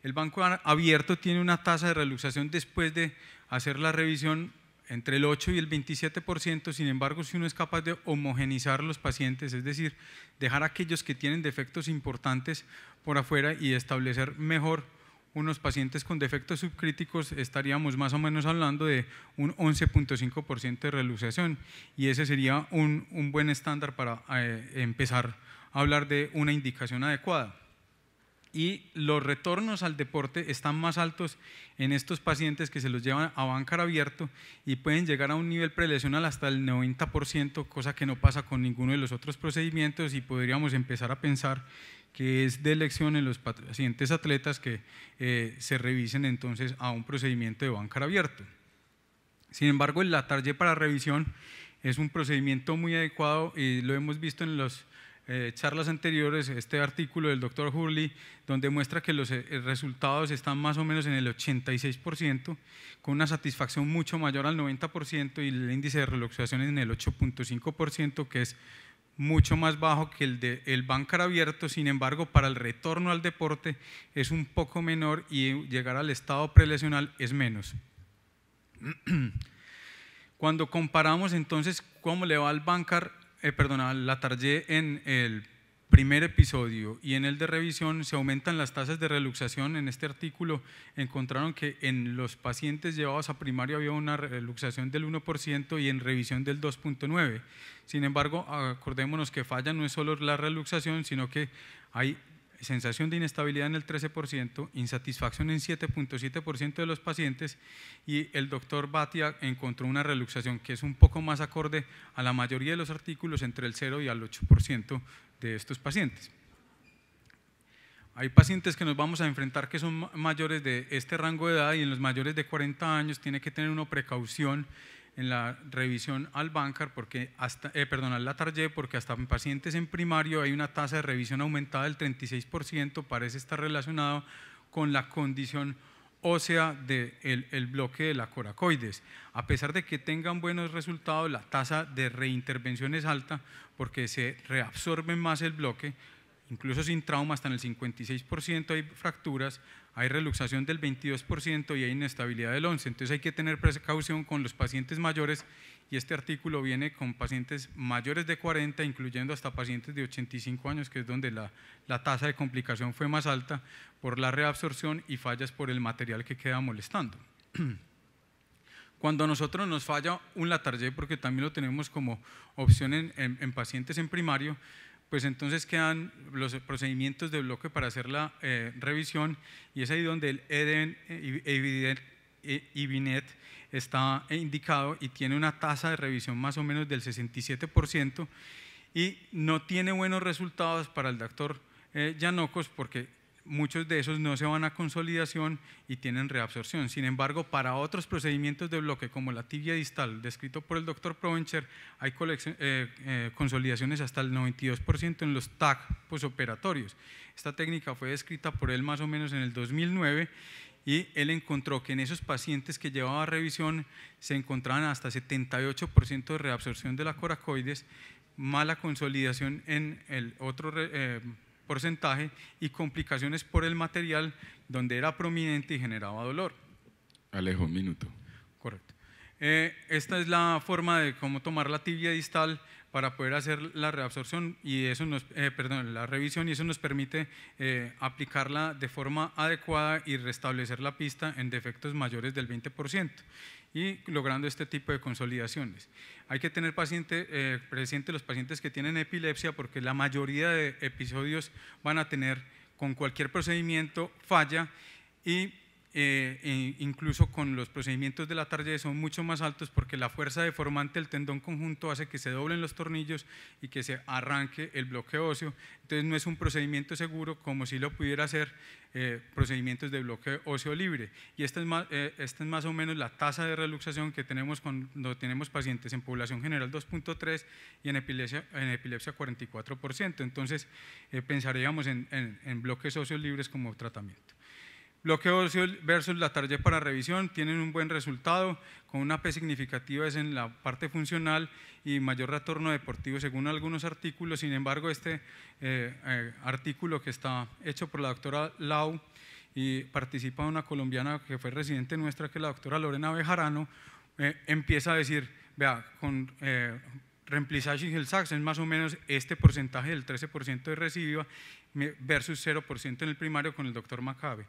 El banco abierto tiene una tasa de reluxación después de hacer la revisión entre el 8 y el 27%, sin embargo, si uno es capaz de homogenizar los pacientes, es decir, dejar aquellos que tienen defectos importantes por afuera y establecer mejor unos pacientes con defectos subcríticos, estaríamos más o menos hablando de un 11.5% de reluxación y ese sería un, buen estándar para eh, empezar a hablar de una indicación adecuada y los retornos al deporte están más altos en estos pacientes que se los llevan a bancar abierto y pueden llegar a un nivel prelesional hasta el 90%, cosa que no pasa con ninguno de los otros procedimientos y podríamos empezar a pensar que es de elección en los pacientes atletas que eh, se revisen entonces a un procedimiento de bancar abierto. Sin embargo, el tarjeta para revisión es un procedimiento muy adecuado y lo hemos visto en los eh, charlas anteriores este artículo del doctor Hurley, donde muestra que los eh, resultados están más o menos en el 86%, con una satisfacción mucho mayor al 90% y el índice de reluxación en el 8.5%, que es mucho más bajo que el de el bancar abierto, sin embargo, para el retorno al deporte es un poco menor y llegar al estado prelesional es menos. Cuando comparamos entonces cómo le va al bancar eh, perdona, la tarjé en el primer episodio y en el de revisión se aumentan las tasas de reluxación. En este artículo encontraron que en los pacientes llevados a primario había una reluxación del 1% y en revisión del 2.9%. Sin embargo, acordémonos que falla no es solo la reluxación, sino que hay sensación de inestabilidad en el 13%, insatisfacción en 7.7% de los pacientes y el doctor Batia encontró una reluxación que es un poco más acorde a la mayoría de los artículos entre el 0 y el 8% de estos pacientes. Hay pacientes que nos vamos a enfrentar que son mayores de este rango de edad y en los mayores de 40 años tiene que tener una precaución en la revisión al bancar, porque hasta, eh, perdón, al porque hasta en pacientes en primario hay una tasa de revisión aumentada del 36%, parece estar relacionado con la condición ósea del de el bloque de la coracoides. A pesar de que tengan buenos resultados, la tasa de reintervención es alta porque se reabsorbe más el bloque, incluso sin trauma, hasta en el 56% hay fracturas, hay reluxación del 22% y hay inestabilidad del 11%. Entonces hay que tener precaución con los pacientes mayores y este artículo viene con pacientes mayores de 40, incluyendo hasta pacientes de 85 años, que es donde la, tasa de complicación fue más alta por la reabsorción y fallas por el material que queda molestando. Cuando a nosotros nos falla un latarje, porque también lo tenemos como opción en pacientes en primario, pues entonces quedan los procedimientos de bloque para hacer la eh, revisión y es ahí donde el EDEN, IBINET eh, está indicado y tiene una tasa de revisión más o menos del 67% y no tiene buenos resultados para el doctor Yanocos eh, porque muchos de esos no se van a consolidación y tienen reabsorción. Sin embargo, para otros procedimientos de bloque, como la tibia distal, descrito por el doctor Provencher, hay eh, eh, consolidaciones hasta el 92% en los TAC posoperatorios. Esta técnica fue descrita por él más o menos en el 2009 y él encontró que en esos pacientes que llevaba revisión se encontraban hasta 78% de reabsorción de la coracoides, mala consolidación en el otro... Eh, porcentaje y complicaciones por el material donde era prominente y generaba dolor. Alejo, un minuto. Correcto. Eh, esta es la forma de cómo tomar la tibia distal para poder hacer la reabsorción y eso nos, eh, perdón, la revisión y eso nos permite eh, aplicarla de forma adecuada y restablecer la pista en defectos mayores del 20% y logrando este tipo de consolidaciones. Hay que tener paciente, eh, presente los pacientes que tienen epilepsia porque la mayoría de episodios van a tener con cualquier procedimiento falla y eh, e incluso con los procedimientos de la tarde son mucho más altos porque la fuerza deformante del tendón conjunto hace que se doblen los tornillos y que se arranque el bloque óseo. Entonces no es un procedimiento seguro como si lo pudiera hacer eh, procedimientos de bloque óseo libre. Y esta es, más, eh, es más o menos la tasa de reluxación que tenemos cuando tenemos pacientes en población general 2.3 y en epilepsia, en epilepsia 44%. Entonces pensaríamos en, en bloques óseos libres como tratamiento. Bloqueo versus la tarjeta para revisión tienen un buen resultado, con una P significativa es en la parte funcional y mayor retorno deportivo según algunos artículos. Sin embargo, este eh, eh, artículo que está hecho por la doctora Lau y participa una colombiana que fue residente nuestra, que es la doctora Lorena Bejarano, eh, empieza a decir, vea, con reemplizage y el es más o menos este porcentaje del 13% de recibida versus 0% en el primario con el doctor Macabe.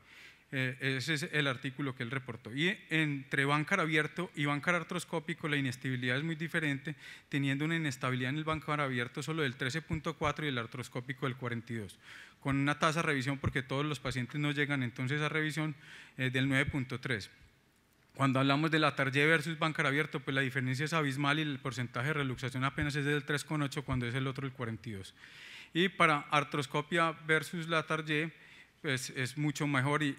Eh, ese es el artículo que él reportó. Y entre bancar abierto y bancar artroscópico la inestabilidad es muy diferente, teniendo una inestabilidad en el bancar abierto solo del 13.4 y el artroscópico del 42, con una tasa de revisión, porque todos los pacientes no llegan entonces a revisión, eh, del 9.3. Cuando hablamos de la tarjeta versus bancar abierto, pues la diferencia es abismal y el porcentaje de reluxación apenas es del 3,8 cuando es el otro el 42. Y para artroscopia versus la tarjeta, es mucho mejor y,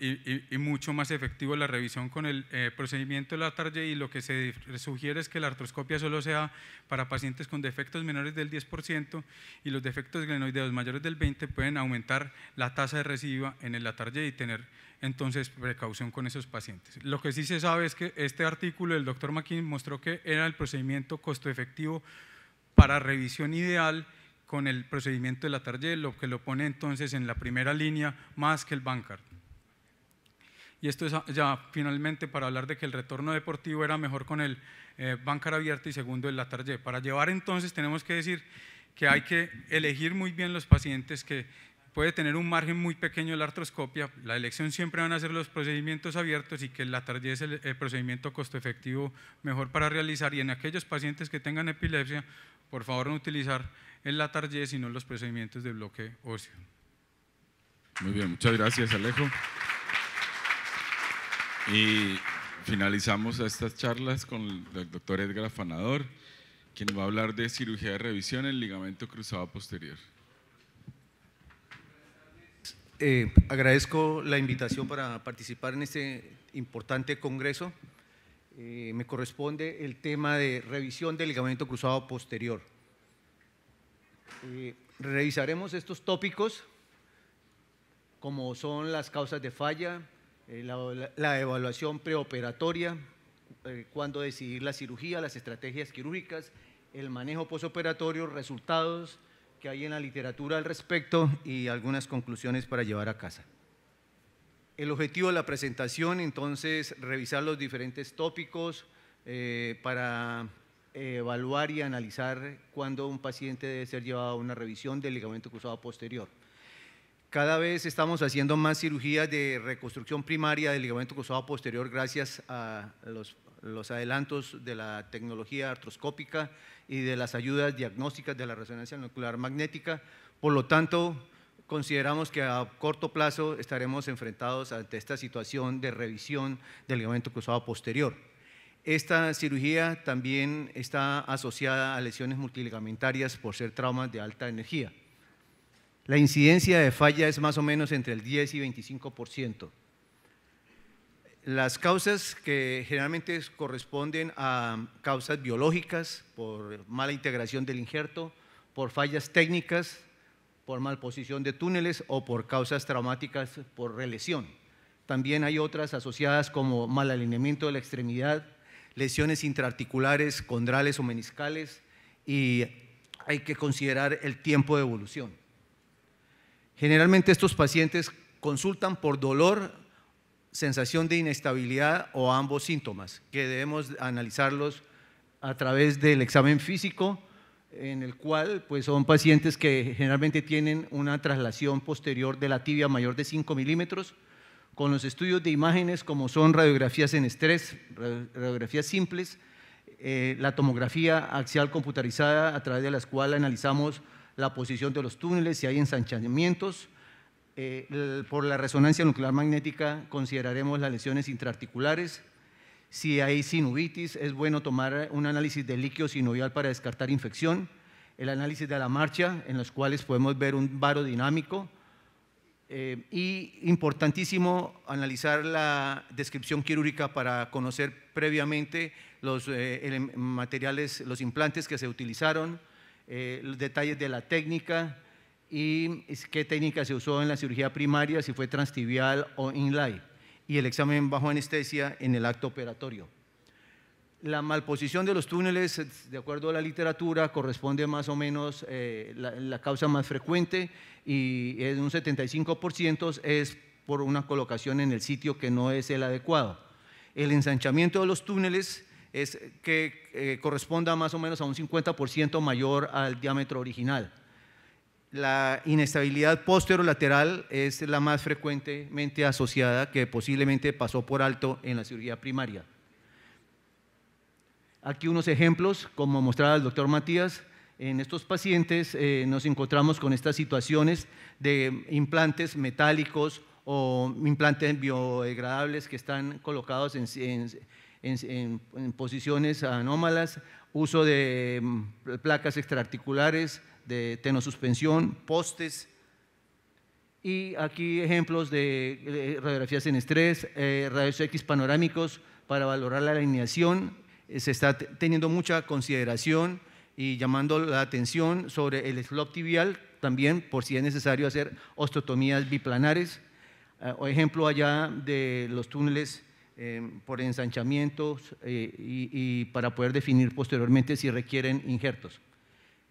mucho más efectivo la revisión con el eh, procedimiento de la tarde y lo que se sugiere es que la artroscopia solo sea para pacientes con defectos menores del 10% y los defectos glenoideos mayores del 20% pueden aumentar la tasa de recidiva en el tarde y tener entonces precaución con esos pacientes. Lo que sí se sabe es que este artículo del doctor McKinney mostró que era el procedimiento costo efectivo para revisión ideal con el procedimiento de la Target, lo que lo pone entonces en la primera línea más que el bancar. Y esto es ya finalmente para hablar de que el retorno deportivo era mejor con el bancar eh, abierto y segundo el TARGET. Para llevar entonces tenemos que decir que hay que elegir muy bien los pacientes que puede tener un margen muy pequeño la artroscopia, la elección siempre van a ser los procedimientos abiertos y que la TARGET es el, el, procedimiento costo efectivo mejor para realizar y en aquellos pacientes que tengan epilepsia, por favor no utilizar en la tarde, sino en los procedimientos de bloque óseo. Muy bien, muchas gracias Alejo. Y finalizamos estas charlas con el doctor Edgar Afanador, quien va a hablar de cirugía de revisión en ligamento cruzado posterior. Eh, agradezco la invitación para participar en este importante congreso. Eh, me corresponde el tema de revisión del ligamento cruzado posterior revisaremos estos tópicos, como son las causas de falla, eh, la, evaluación preoperatoria, eh, cuándo decidir la cirugía, las estrategias quirúrgicas, el manejo posoperatorio, resultados que hay en la literatura al respecto y algunas conclusiones para llevar a casa. El objetivo de la presentación, entonces, revisar los diferentes tópicos eh, para evaluar y analizar cuándo un paciente debe ser llevado a una revisión del ligamento cruzado posterior. Cada vez estamos haciendo más cirugías de reconstrucción primaria del ligamento cruzado posterior gracias a los, los, adelantos de la tecnología artroscópica y de las ayudas diagnósticas de la resonancia nuclear magnética. Por lo tanto, consideramos que a corto plazo estaremos enfrentados ante esta situación de revisión del ligamento cruzado posterior. Esta cirugía también está asociada a lesiones multiligamentarias por ser traumas de alta energía. La incidencia de falla es más o menos entre el 10 y 25%. Las causas que generalmente corresponden a causas biológicas, por mala integración del injerto, por fallas técnicas, por mal posición de túneles o por causas traumáticas por relesión. También hay otras asociadas como mal alineamiento de la extremidad, lesiones intraarticulares, condrales o meniscales y hay que considerar el tiempo de evolución. Generalmente estos pacientes consultan por dolor, sensación de inestabilidad o ambos síntomas, que debemos analizarlos a través del examen físico, en el cual pues, son pacientes que generalmente tienen una traslación posterior de la tibia mayor de 5 milímetros, con los estudios de imágenes como son radiografías en estrés, radiografías simples, eh, la tomografía axial computarizada a través de la cual analizamos la posición de los túneles, si hay ensanchamientos. Eh, por la resonancia nuclear magnética consideraremos las lesiones intraarticulares. Si hay sinubitis, es bueno tomar un análisis de líquido sinovial para descartar infección. El análisis de la marcha, en los cuales podemos ver un varo dinámico, eh, y importantísimo analizar la descripción quirúrgica para conocer previamente los eh, em, materiales, los implantes que se utilizaron, eh, los detalles de la técnica y qué técnica se usó en la cirugía primaria, si fue transtibial o in inline, y el examen bajo anestesia en el acto operatorio. La malposición de los túneles, eh, de acuerdo a la literatura, corresponde más o menos eh, la, causa más frecuente y en un 75% es por una colocación en el sitio que no es el adecuado. El ensanchamiento de los túneles es que eh, corresponda más o menos a un 50% mayor al diámetro original. La inestabilidad posterolateral es la más frecuentemente asociada que posiblemente pasó por alto en la cirugía primaria. Aquí unos ejemplos, como mostraba el doctor Matías, en estos pacientes eh, nos encontramos con estas situaciones de implantes metálicos o implantes biodegradables que están colocados en, posiciones anómalas, uso de mm, placas extraarticulares, de tenosuspensión, postes, y aquí ejemplos de radiografías en estrés, eh, radios X panorámicos para valorar la alineación, eh, se está teniendo mucha consideración y llamando la atención sobre el slop tibial, también por si es necesario hacer osteotomías biplanares, ah, o ejemplo allá de los túneles eh, por ensanchamientos eh, y, para poder definir posteriormente si requieren injertos.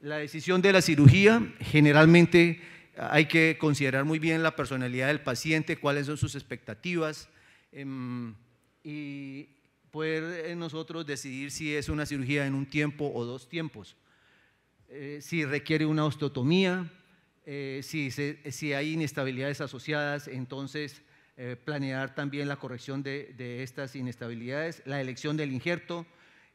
La decisión de la cirugía generalmente hay que considerar muy bien la personalidad del paciente, cuáles son sus expectativas em, y poder eh, nosotros decidir si es una cirugía en un tiempo o dos tiempos, eh, si requiere una osteotomía, eh, si, si, hay inestabilidades asociadas, entonces planear también la corrección de, de, estas inestabilidades, la elección del injerto,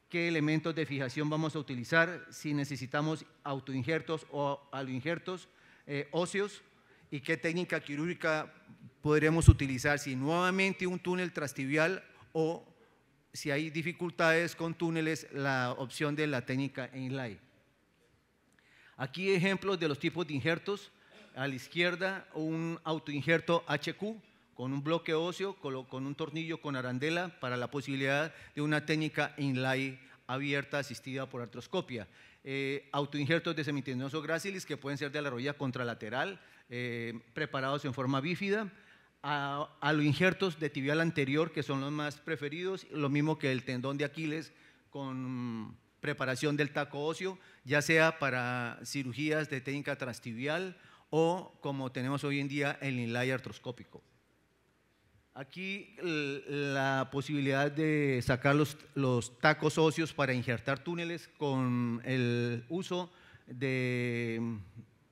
qué elementos de fijación vamos a utilizar, si necesitamos autoinjertos o aloinjertos óseos y qué técnica quirúrgica podremos utilizar, si nuevamente un túnel trastibial o si hay dificultades con túneles, la opción de la técnica inlay. Aquí ejemplos de los tipos de injertos. A la izquierda, un autoinjerto HQ con un bloque óseo, con un tornillo con arandela para la posibilidad de una técnica inlay abierta asistida por artroscopia. Eh, autoinjertos de semitendinoso grácilis que pueden ser de la rodilla contralateral, eh, preparados en forma bífida a, los injertos de tibial anterior, que son los más preferidos, lo mismo que el tendón de Aquiles con preparación del taco óseo, ya sea para cirugías de técnica transtibial o como tenemos hoy en día el inlay artroscópico. Aquí la posibilidad de sacar los, los tacos óseos para injertar túneles con el uso de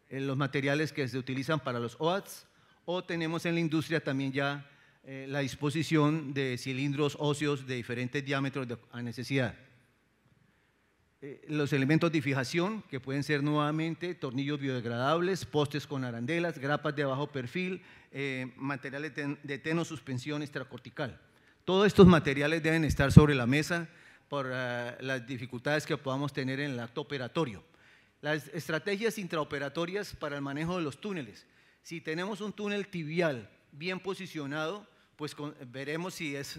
eh, los materiales que se utilizan para los OATS o tenemos en la industria también ya eh, la disposición de cilindros óseos de diferentes diámetros de, a necesidad. Eh, los elementos de fijación, que pueden ser nuevamente tornillos biodegradables, postes con arandelas, grapas de bajo perfil, eh, materiales de, teno suspensión extracortical. Todos estos materiales deben estar sobre la mesa por las dificultades que podamos tener en el acto operatorio. Las estrategias intraoperatorias para el manejo de los túneles. Si tenemos un túnel tibial bien posicionado, pues veremos si es,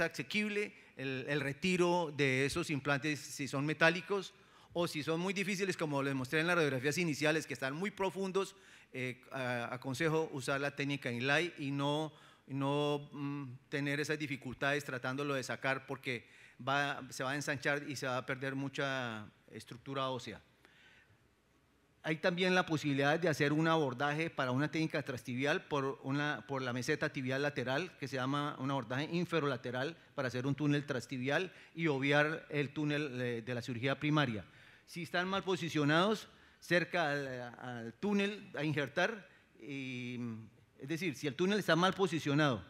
asequible el, retiro de esos implantes, si son metálicos o si son muy difíciles, como les mostré en las radiografías iniciales, que están muy profundos, eh, aconsejo usar la técnica inline y no, mm, tener esas dificultades tratándolo de sacar porque se va a ensanchar y se va a perder mucha estructura ósea. Hay también la posibilidad de hacer un abordaje para una técnica trastibial por, la meseta tibial lateral, que se llama un abordaje inferolateral, para hacer un túnel trastibial y obviar el túnel eh, de la cirugía primaria. Si están mal posicionados, cerca al, túnel a injertar, es decir, si el túnel está mal posicionado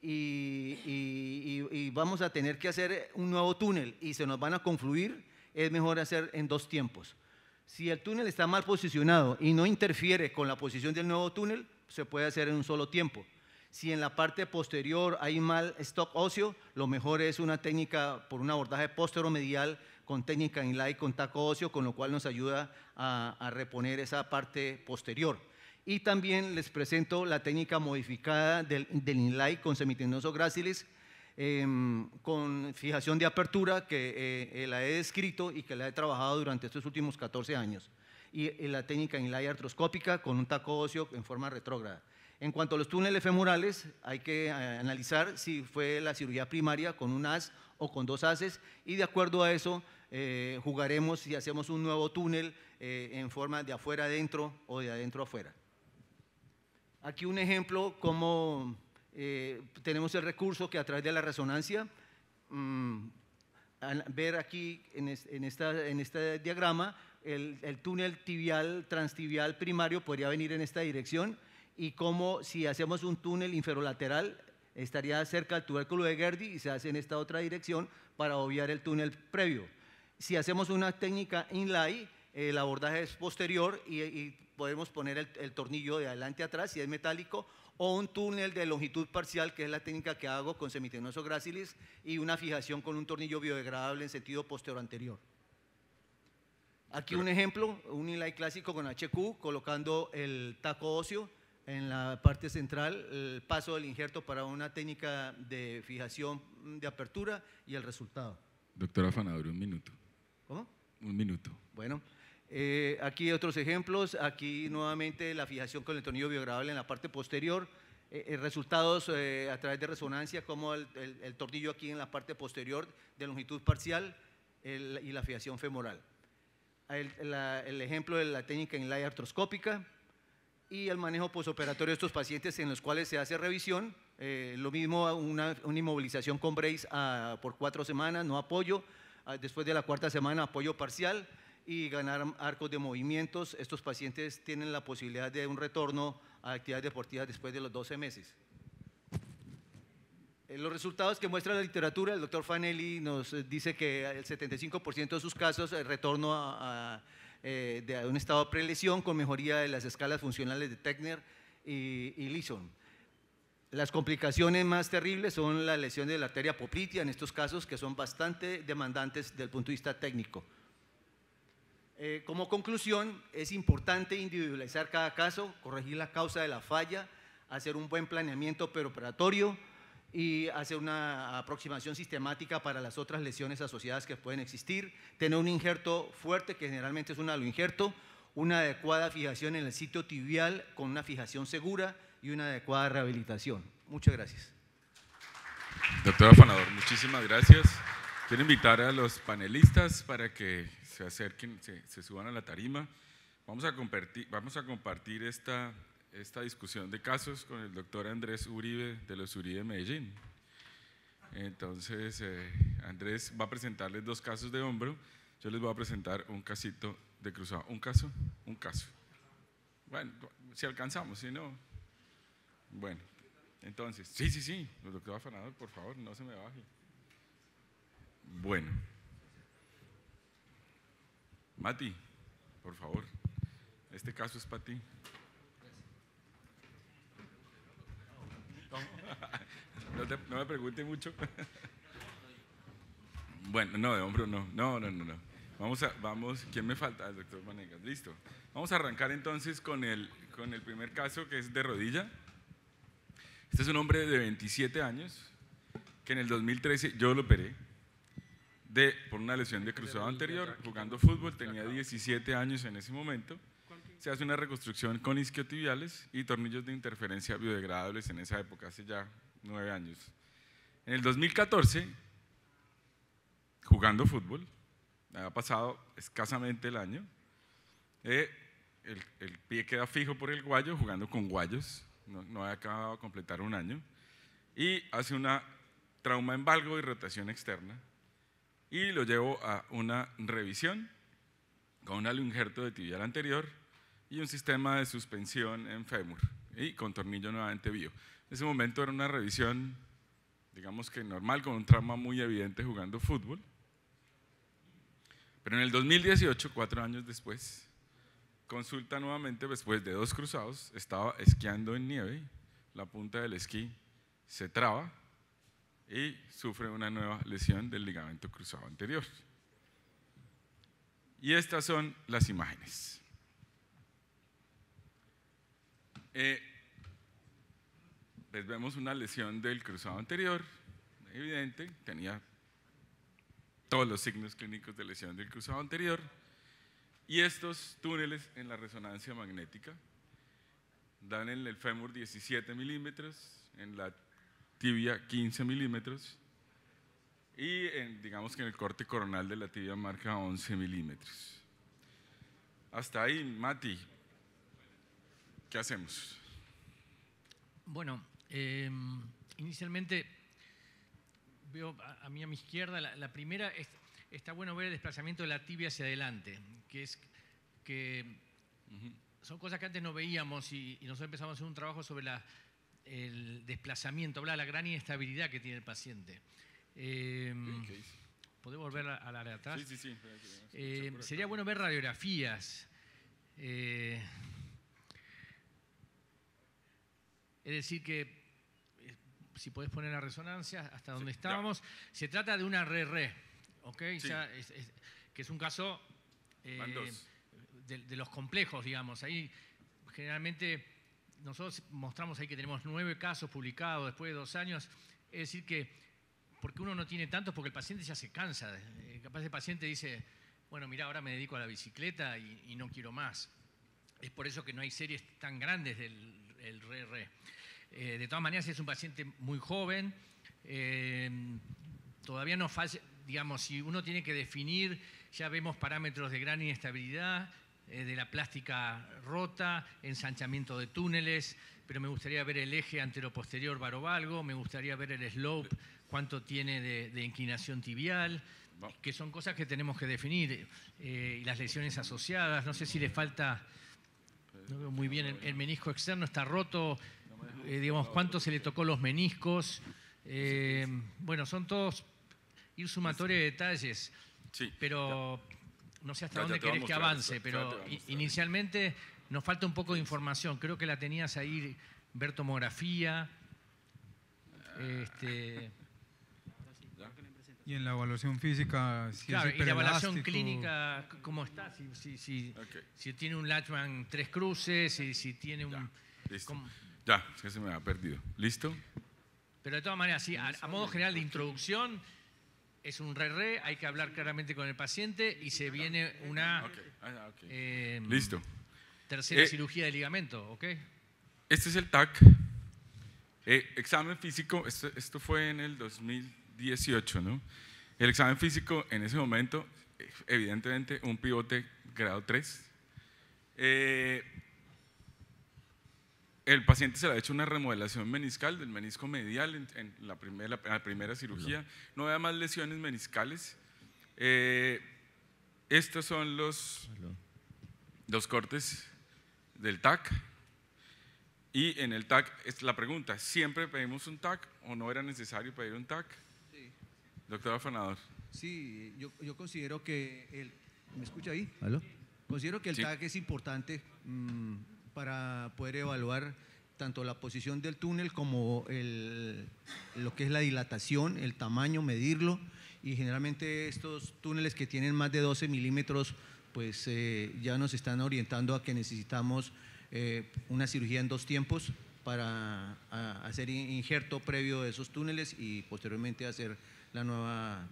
y vamos a tener que hacer un nuevo túnel y se nos van a confluir, es mejor hacer en dos tiempos. Si el túnel está mal posicionado y no interfiere con la posición del nuevo túnel, se puede hacer en un solo tiempo. Si en la parte posterior hay mal stock óseo, lo mejor es una técnica por un abordaje posteromedial con técnica inlay con taco óseo, con lo cual nos ayuda a, reponer esa parte posterior. Y también les presento la técnica modificada del, inlay con semitendoso grácilis, Em, con fijación de apertura que eh, eh, la he descrito y que la he trabajado durante estos últimos 14 años. Y, eh, la técnica en la artroscópica con un taco óseo en forma retrógrada. En cuanto a los túneles femorales, hay que analizar si fue la cirugía primaria con un as o con dos ases, y de acuerdo a eso jugaremos si hacemos un nuevo túnel en forma de afuera adentro o de adentro afuera. Aquí un ejemplo como eh, tenemos el recurso que a través de la resonancia, mm, ver aquí en, esta, en este diagrama, el, túnel tibial, transtibial primario podría venir en esta dirección y como si hacemos un túnel inferolateral estaría cerca del tubérculo de Gerdi y se hace en esta otra dirección para obviar el túnel previo. Si hacemos una técnica inlay, el abordaje es posterior y, podemos poner el, el tornillo de adelante a atrás si es metálico o un túnel de longitud parcial, que es la técnica que hago con semitenoso grácilis, y una fijación con un tornillo biodegradable en sentido posterior anterior. Aquí un ejemplo, un inlay clásico con HQ, colocando el taco óseo en la parte central, el paso del injerto para una técnica de fijación de apertura y el resultado. Doctora Fanabre, un minuto. ¿Cómo? Un minuto. Bueno, eh, aquí otros ejemplos, aquí nuevamente la fijación con el tornillo biogradable en la parte posterior, eh, eh, resultados eh, a través de resonancia como el, tornillo aquí en la parte posterior de longitud parcial y la fijación femoral. el, ejemplo de la técnica en la artroscópica y el manejo posoperatorio de estos pacientes en los cuales se hace revisión, lo mismo una, inmovilización con brace ah, por cuatro semanas, no apoyo, ah, después de la cuarta semana apoyo parcial, y ganar arcos de movimientos. Estos pacientes tienen la posibilidad de un retorno a actividades deportivas después de los 12 meses. Eh, los resultados que muestra la literatura, el doctor Fanelli nos dice que el 75% de sus casos el eh, retorno a, eh, de un estado de prelesión con mejoría de las escalas funcionales de Techner y, y Lison. Las complicaciones más terribles son la lesión de la arteria poplitea en estos casos que son bastante demandantes desde el punto de vista técnico. Eh, como conclusión, es importante individualizar cada caso, corregir la causa de la falla, hacer un buen planeamiento preoperatorio y hacer una aproximación sistemática para las otras lesiones asociadas que pueden existir, tener un injerto fuerte, que generalmente es un aloinjerto, una adecuada fijación en el sitio tibial con una fijación segura y una adecuada rehabilitación. Muchas gracias. Doctor Afanador, muchísimas gracias. Quiero invitar a los panelistas para que se acerquen, se, suban a la tarima. Vamos a compartir, vamos a compartir esta, esta discusión de casos con el doctor Andrés Uribe de los Uribe Medellín. Entonces, eh, Andrés va a presentarles dos casos de hombro. Yo les voy a presentar un casito de cruzado. ¿Un caso? Un caso. Bueno, si alcanzamos, si no. Bueno, entonces, sí, sí, sí, doctor Afanador, por favor, no se me baje. Bueno. Mati, por favor, este caso es para ti. No, me pregunte mucho. Bueno, no, de hombro no. No, no, no, Vamos a, vamos, ¿quién me falta? listo. Vamos a arrancar entonces con el, con el primer caso que es de rodilla. Este es un hombre de 27 años que en el 2013 yo lo operé de, por una lesión de cruzado anterior, jugando fútbol, tenía 17 años en ese momento. Se hace una reconstrucción con isquiotibiales y tornillos de interferencia biodegradables en esa época, hace ya nueve años. En el 2014, jugando fútbol, ha pasado escasamente el año, eh, el, pie queda fijo por el guayo, jugando con guayos, no, no ha acabado de completar un año, y hace una trauma en valgo y rotación externa, y lo llevo a una revisión con un alungerto de tibial anterior y un sistema de suspensión en fémur y con tornillo nuevamente bio. En ese momento era una revisión, digamos que normal, con un trauma muy evidente jugando fútbol. Pero en el 2018, cuatro años después, consulta nuevamente después de dos cruzados, estaba esquiando en nieve, la punta del esquí se traba, y sufre una nueva lesión del ligamento cruzado anterior. Y estas son las imágenes. les eh, pues vemos una lesión del cruzado anterior, evidente, tenía todos los signos clínicos de lesión del cruzado anterior, y estos túneles en la resonancia magnética dan en el fémur 17 milímetros, en la tibia 15 milímetros y digamos que en el corte coronal de la tibia marca 11 milímetros. Hasta ahí, Mati, ¿qué hacemos? Bueno, em, inicialmente veo a, mí a mi izquierda, la, primera está bueno ver el desplazamiento de la tibia hacia adelante, que es que son cosas que antes no veíamos y, y nosotros empezamos a hacer un trabajo sobre la el desplazamiento, habla la gran inestabilidad que tiene el paciente. Eh, ¿Podemos volver a la de atrás? Sí, sí, sí. Em, sería bueno ver radiografías. Eh, es decir, que eh, si podés poner la resonancia hasta donde estábamos, se trata de una re-re, que es un caso eh, de, de los complejos, digamos. Ahí generalmente nosotros mostramos ahí que tenemos nueve casos publicados después de dos años, es decir que, porque uno no tiene tantos, porque el paciente ya se cansa, eh, capaz el paciente dice, bueno, mira, ahora me dedico a la bicicleta y, no quiero más. Es por eso que no hay series tan grandes del el RR. Eh, de todas maneras, es un paciente muy joven, eh, todavía no falla, digamos, si uno tiene que definir, ya vemos parámetros de gran inestabilidad, eh, de la plástica rota, ensanchamiento de túneles, pero me gustaría ver el eje antero-posterior barovalgo, me gustaría ver el slope, cuánto tiene de, inclinación tibial, que son cosas que tenemos que definir, eh, y las lesiones asociadas, no sé si le falta, no veo muy bien, el, menisco externo está roto, eh, digamos, cuánto se le tocó los meniscos, bueno, son todos ir sumatorio de detalles, pero no sé hasta dónde querés que avance, pero inicialmente nos falta un poco de información. Creo que la tenías ahí, ver tomografía. Este, y en la evaluación física, si claro, y la evaluación clínica, ¿cómo está? Si, tiene un Lachman tres cruces, si, tiene un... Ya, se me ha perdido. ¿Listo? Pero de todas maneras, sí, a modo general de introducción es un re-re, hay que hablar claramente con el paciente y se viene una ah, em, Listo. tercera eh, cirugía de ligamento, ¿ok? Este es el TAC, eh, examen físico, esto, esto, fue en el 2018, ¿no? El examen físico en ese momento, evidentemente un pivote grado 3, el paciente se le ha hecho una remodelación meniscal del menisco medial en, la, primera, cirugía, no había más lesiones meniscales. Eh, estos son los, dos cortes del TAC. Y en el TAC la pregunta, ¿siempre pedimos un TAC o no era necesario pedir un TAC? Sí. Doctor Afanador. Sí, yo, considero que el... ¿Me escucha ahí? Considero que el TAC es importante. Mm, para poder evaluar tanto la posición del túnel como lo que es la dilatación, el tamaño, medirlo. Y generalmente estos túneles que tienen más de 12 milímetros, pues eh, ya nos están orientando a que necesitamos eh, una cirugía en dos tiempos para hacer injerto previo de esos túneles y posteriormente hacer la nueva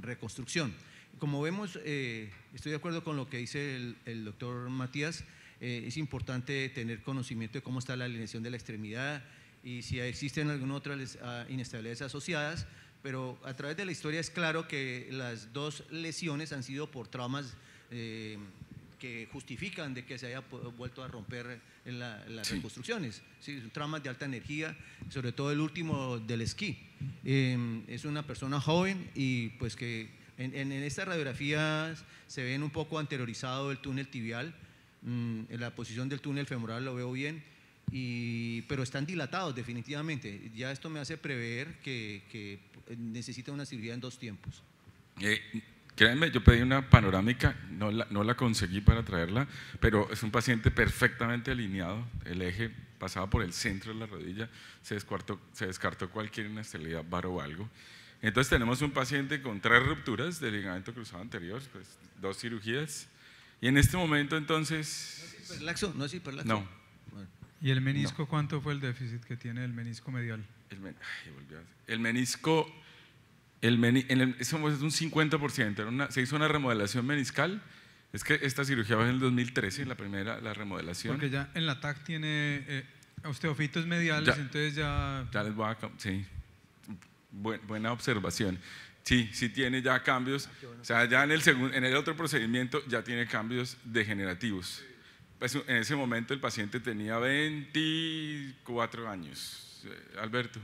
reconstrucción. Como vemos, eh, estoy de acuerdo con lo que dice el doctor Matías, eh, es importante tener conocimiento de cómo está la alineación de la extremidad y si existen alguna otra inestabilidad ah, inestabilidades asociadas, pero a través de la historia es claro que las dos lesiones han sido por traumas eh, que justifican de que se haya vuelto a romper las reconstrucciones. Sí, son traumas de alta energía, sobre todo el último del esquí. Em, es una persona joven y pues que en, en, en estas radiografías se ven un poco anteriorizado el túnel tibial Mm, la posición del túnel femoral lo veo bien, y, pero están dilatados definitivamente. Ya esto me hace prever que, necesita una cirugía en dos tiempos. Eh, créanme, yo pedí una panorámica, no la, no la conseguí para traerla, pero es un paciente perfectamente alineado, el eje pasaba por el centro de la rodilla, se descartó, se descartó cualquier inestabilidad varo o algo. Entonces tenemos un paciente con tres rupturas del ligamento cruzado anterior, pues, dos cirugías, y en este momento entonces... ¿No es hiperlaxo? ¿No No. ¿Y el menisco cuánto fue el déficit que tiene el menisco medial? El, menisco... El eso es un 50%. una, se hizo una remodelación meniscal. Es que esta cirugía fue en el 2013, la primera, la remodelación. Porque ya en la TAC tiene eh, osteofitos mediales, entonces ya... Ya les voy a... Sí, buena observación. Sí, sí tiene ya cambios. Ah, o sea, ya en el, segundo, en el otro procedimiento ya tiene cambios degenerativos. Pues, en ese momento el paciente tenía 24 años. Eh, Alberto.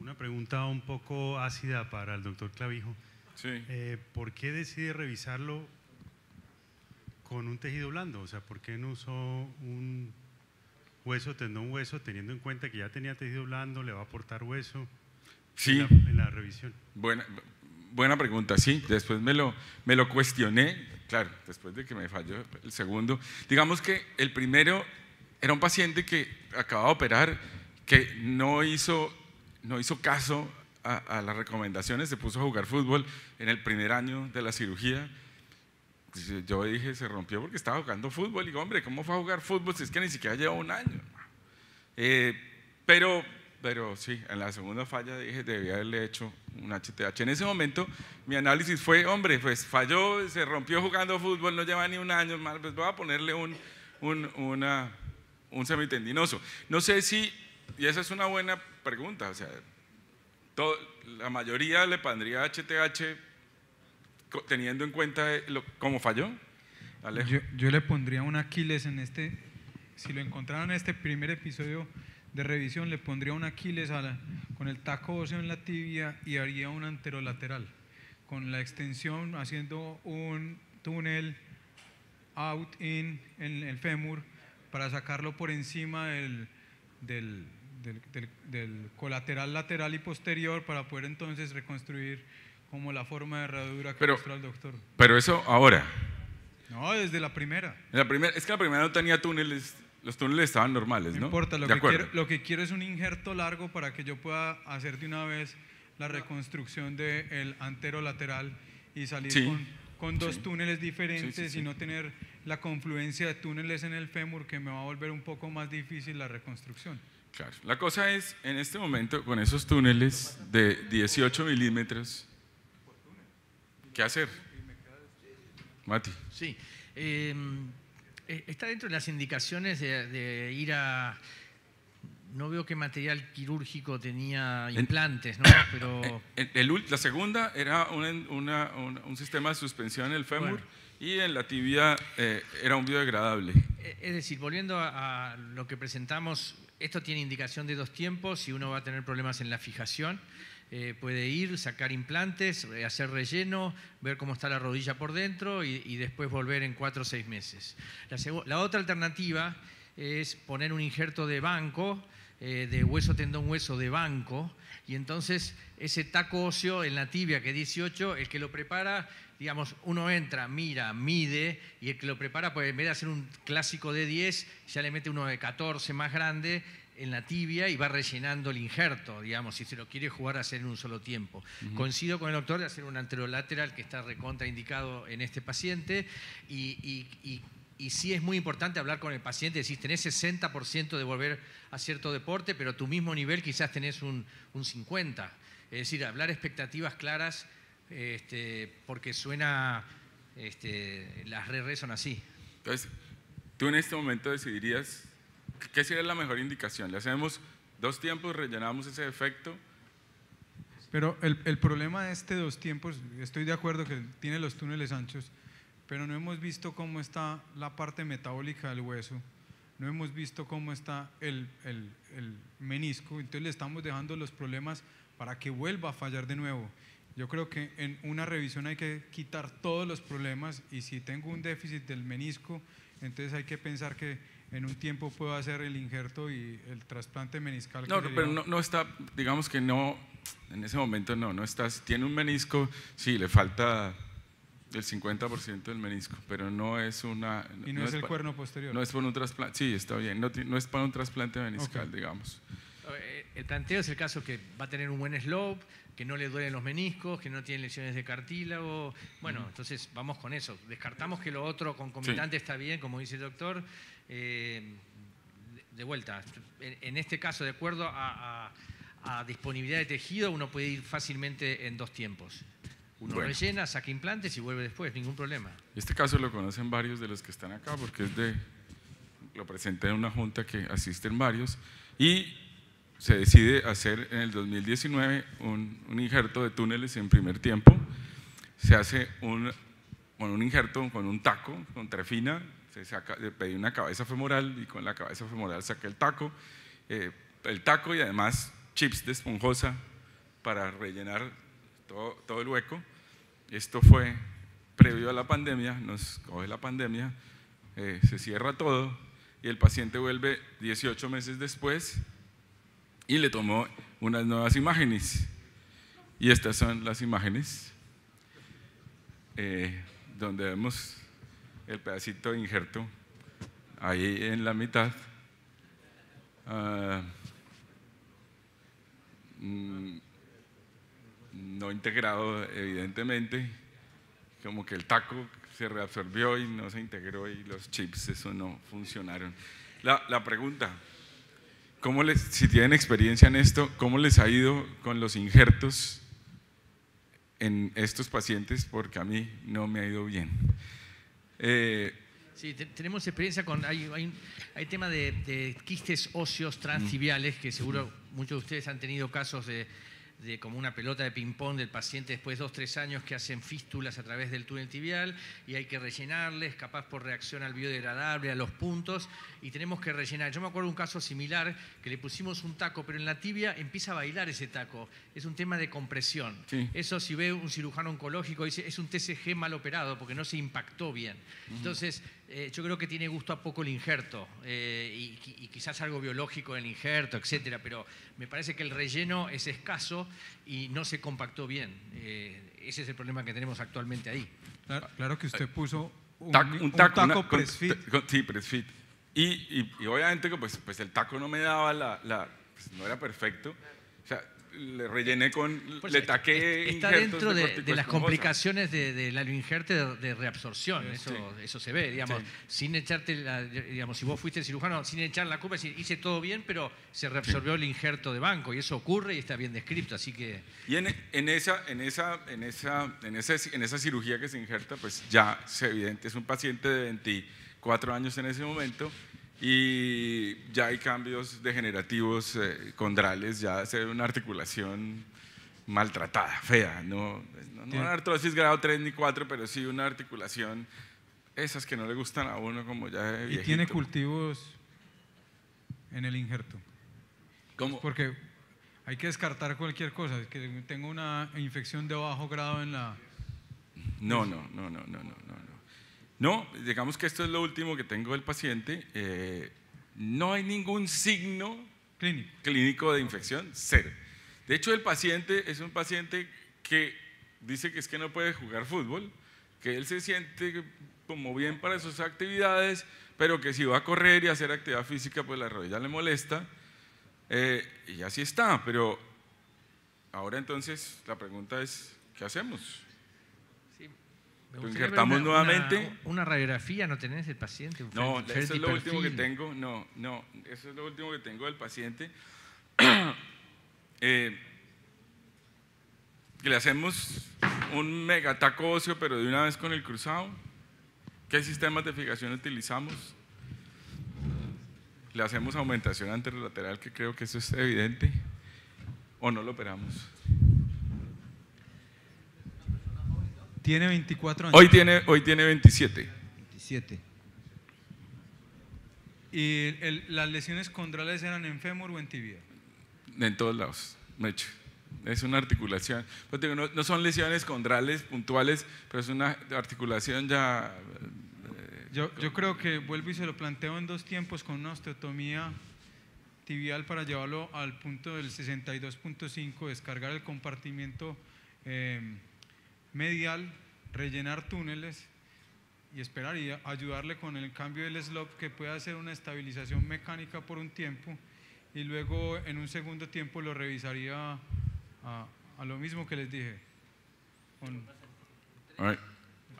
Una pregunta un poco ácida para el doctor Clavijo. Sí. Eh, ¿Por qué decide revisarlo con un tejido blando? O sea, ¿por qué no usó un hueso, tendón, hueso, teniendo en cuenta que ya tenía tejido blando, le va a aportar hueso en, la, revisión? Buena, buena pregunta, sí. Después me lo, me lo cuestioné, claro, después de que me falló el segundo. Digamos que el primero era un paciente que acababa de operar, que no hizo, no hizo caso a, las recomendaciones, se puso a jugar fútbol en el primer año de la cirugía, yo dije, se rompió porque estaba jugando fútbol. Y digo, hombre, ¿cómo fue a jugar fútbol si es que ni siquiera lleva un año? Eh, pero, pero sí, en la segunda falla dije, debía haberle hecho un HTH. En ese momento, mi análisis fue, hombre, pues falló, se rompió jugando fútbol, no lleva ni un año, más, pues voy a ponerle un, semitendinoso. No sé si, y esa es una buena pregunta, o sea, la mayoría le pondría HTH teniendo en cuenta eh, cómo falló? Yo, le pondría un Aquiles en este, si lo encontraran en este primer episodio de revisión, le pondría un Aquiles con el taco óseo en la tibia y haría un anterolateral, con la extensión haciendo un túnel out-in en el fémur para sacarlo por encima del, del colateral lateral y posterior para poder entonces reconstruir como la forma de herradura que pero, mostró el doctor. Pero eso ahora. No, desde la primera. La primera es que la primera no tenía túneles, los túneles estaban normales, ¿no? No importa, lo, que quiero, lo que quiero es un injerto largo para que yo pueda hacer de una vez la reconstrucción del antero lateral y salir con, dos túneles diferentes y no tener la confluencia de túneles en el fémur que me va a volver un poco más difícil la reconstrucción. Claro, la cosa es, en este momento, con esos túneles de 18 milímetros, ¿Qué hacer? Mati. Sí. Em, eh, está dentro de las indicaciones de, ir a... No veo qué material quirúrgico tenía implantes, ¿no? Pero... la segunda era un sistema de suspensión en el fémur y en la tibia eh, era un biodegradable. E, es decir, volviendo a, a lo que presentamos, esto tiene indicación de dos tiempos, y uno va a tener problemas en la fijación eh, puede ir, sacar implantes, hacer relleno, ver cómo está la rodilla por dentro y, después volver en cuatro o seis meses. La, otra alternativa es poner un injerto de banco, eh, de hueso, tendón, hueso de banco, y entonces ese taco óseo en la tibia que es 18, el que lo prepara, digamos, uno entra, mira, mide, y el que lo prepara, pues en vez de hacer un clásico de 10, ya le mete uno de 14 más grande, en la tibia y va rellenando el injerto, digamos, si se lo quiere jugar a hacer en un solo tiempo. Coincido con el doctor de hacer un anterolateral que está recontraindicado en este paciente y, sí es muy importante hablar con el paciente, decís, tenés 60% de volver a cierto deporte, pero tu mismo nivel quizás tenés un, 50%. Es decir, hablar expectativas claras este, porque suena, este, las redes son así. Entonces, tú en este momento decidirías ¿Qué sería la mejor indicación? Le hacemos dos tiempos, rellenamos ese efecto. Pero el, problema de este dos tiempos, estoy de acuerdo que tiene los túneles anchos, pero no hemos visto cómo está la parte metabólica del hueso, no hemos visto cómo está el, el menisco, entonces le estamos dejando los problemas para que vuelva a fallar de nuevo. Yo creo que en una revisión hay que quitar todos los problemas y si tengo un déficit del menisco, entonces hay que pensar que en un tiempo puedo hacer el injerto y el trasplante meniscal. No, pero no, está, digamos que no, en ese momento no, no está, tiene un menisco, sí, le falta el 50% del menisco, pero no es una... Y no, es, el cuerno posterior. No es por un trasplante, sí, está bien, no, es para un trasplante meniscal, digamos el planteo es el caso que va a tener un buen slope, que no le duelen los meniscos, que no tiene lesiones de cartílago. Bueno, entonces vamos con eso. Descartamos que lo otro concomitante está bien, como dice el doctor. Eh, de vuelta, en este caso, de acuerdo a, disponibilidad de tejido, uno puede ir fácilmente en dos tiempos. Uno rellena, saca implantes y vuelve después, ningún problema. Este caso lo conocen varios de los que están acá, porque es de, lo presenté en una junta que asisten varios. Y se decide hacer en el 2019 un, injerto de túneles en primer tiempo. Se hace con un injerto con un taco, con trefina, se saca, pedí una cabeza femoral y con la cabeza femoral saqué el taco, eh, el taco y además chips de esponjosa para rellenar todo, el hueco. Esto fue previo a la pandemia, nos coge la pandemia, eh, se cierra todo y el paciente vuelve 18 meses después y le tomó unas nuevas imágenes. Y estas son las imágenes eh, donde vemos el pedacito de injerto ahí en la mitad. Ah, mm, no integrado evidentemente, como que el taco se reabsorbió y no se integró y los chips eso no funcionaron. la pregunta, ¿Cómo les, si tienen experiencia en esto, cómo les ha ido con los injertos en estos pacientes? Porque a mí no me ha ido bien. Eh, sí, tenemos experiencia con, hay, tema de, quistes óseos transciviales que seguro muchos de ustedes han tenido casos de de, como una pelota de ping-pong del paciente después de dos, tres años que hacen fístulas a través del túnel tibial y hay que rellenarles, capaz por reacción al biodegradable, a los puntos, y tenemos que rellenar. Yo me acuerdo un caso similar que le pusimos un taco, pero en la tibia empieza a bailar ese taco. Es un tema de compresión. Eso si ve un cirujano oncológico dice, es un TCG mal operado porque no se impactó bien. Entonces, eh, yo creo que tiene gusto a poco el injerto eh, y, y, quizás algo biológico en el injerto, etcétera, pero me parece que el relleno es escaso y no se compactó bien. Eh, ese es el problema que tenemos actualmente ahí. Claro, que usted eh, puso un, taco, presfit. sí, presfit. Y, y, obviamente pues, pues el taco no me daba la... Pues, no era perfecto le rellené con, pues le taqué. Está dentro de, las complicaciones de, la injerte de, reabsorción, eh, eso, eso se ve, digamos, sin echarte, digamos, si vos fuiste el cirujano, sin echar la culpa, hice todo bien, pero se reabsorbió el injerto de banco y eso ocurre y está bien descrito, así que... Y en, esa, en, esa, en, esa, en, esa, en esa cirugía que se injerta, pues ya es evidente, es un paciente de 24 años en ese momento y ya hay cambios degenerativos eh, condrales, ya ve una articulación maltratada, fea, no, pues, no, una artrosis grado 3 ni 4, pero sí una articulación, esas que no le gustan a uno como ya Y tiene cultivos en el injerto. ¿Cómo? Porque hay que descartar cualquier cosa, que tengo una infección de bajo grado en la... no, no, no, no, no, no. No, digamos que esto es lo último que tengo del paciente. Eh, no hay ningún signo clínico. de infección, cero. De hecho, el paciente es un paciente que dice que es que no puede jugar fútbol, que él se siente como bien para sus actividades, pero que si va a correr y hacer actividad física, pues la rodilla le molesta. Eh, y así está, pero ahora entonces la pregunta es, ¿qué hacemos? Lo nuevamente. Una, radiografía no tenés el paciente? no, eso es lo último que tengo. No, no, eso es lo último que tengo del paciente. Eh, le hacemos un megataco óseo, pero de una vez con el cruzado. ¿Qué sistemas de fijación utilizamos? Le hacemos aumentación anterolateral, que creo que eso es evidente, o no lo operamos. Tiene 24 años. Hoy tiene, hoy tiene 27. 27. ¿Y las lesiones condrales eran en fémur o en tibia? En todos lados, macho. Es una articulación. Pues no, son lesiones condrales puntuales, pero es una articulación ya. Eh, yo, yo creo que vuelvo y se lo planteo en dos tiempos con una osteotomía tibial para llevarlo al punto del 62.5, descargar el compartimiento. Eh, medial, rellenar túneles y esperar y ayudarle con el cambio del slope que pueda hacer una estabilización mecánica por un tiempo y luego en un segundo tiempo lo revisaría a, lo mismo que les dije.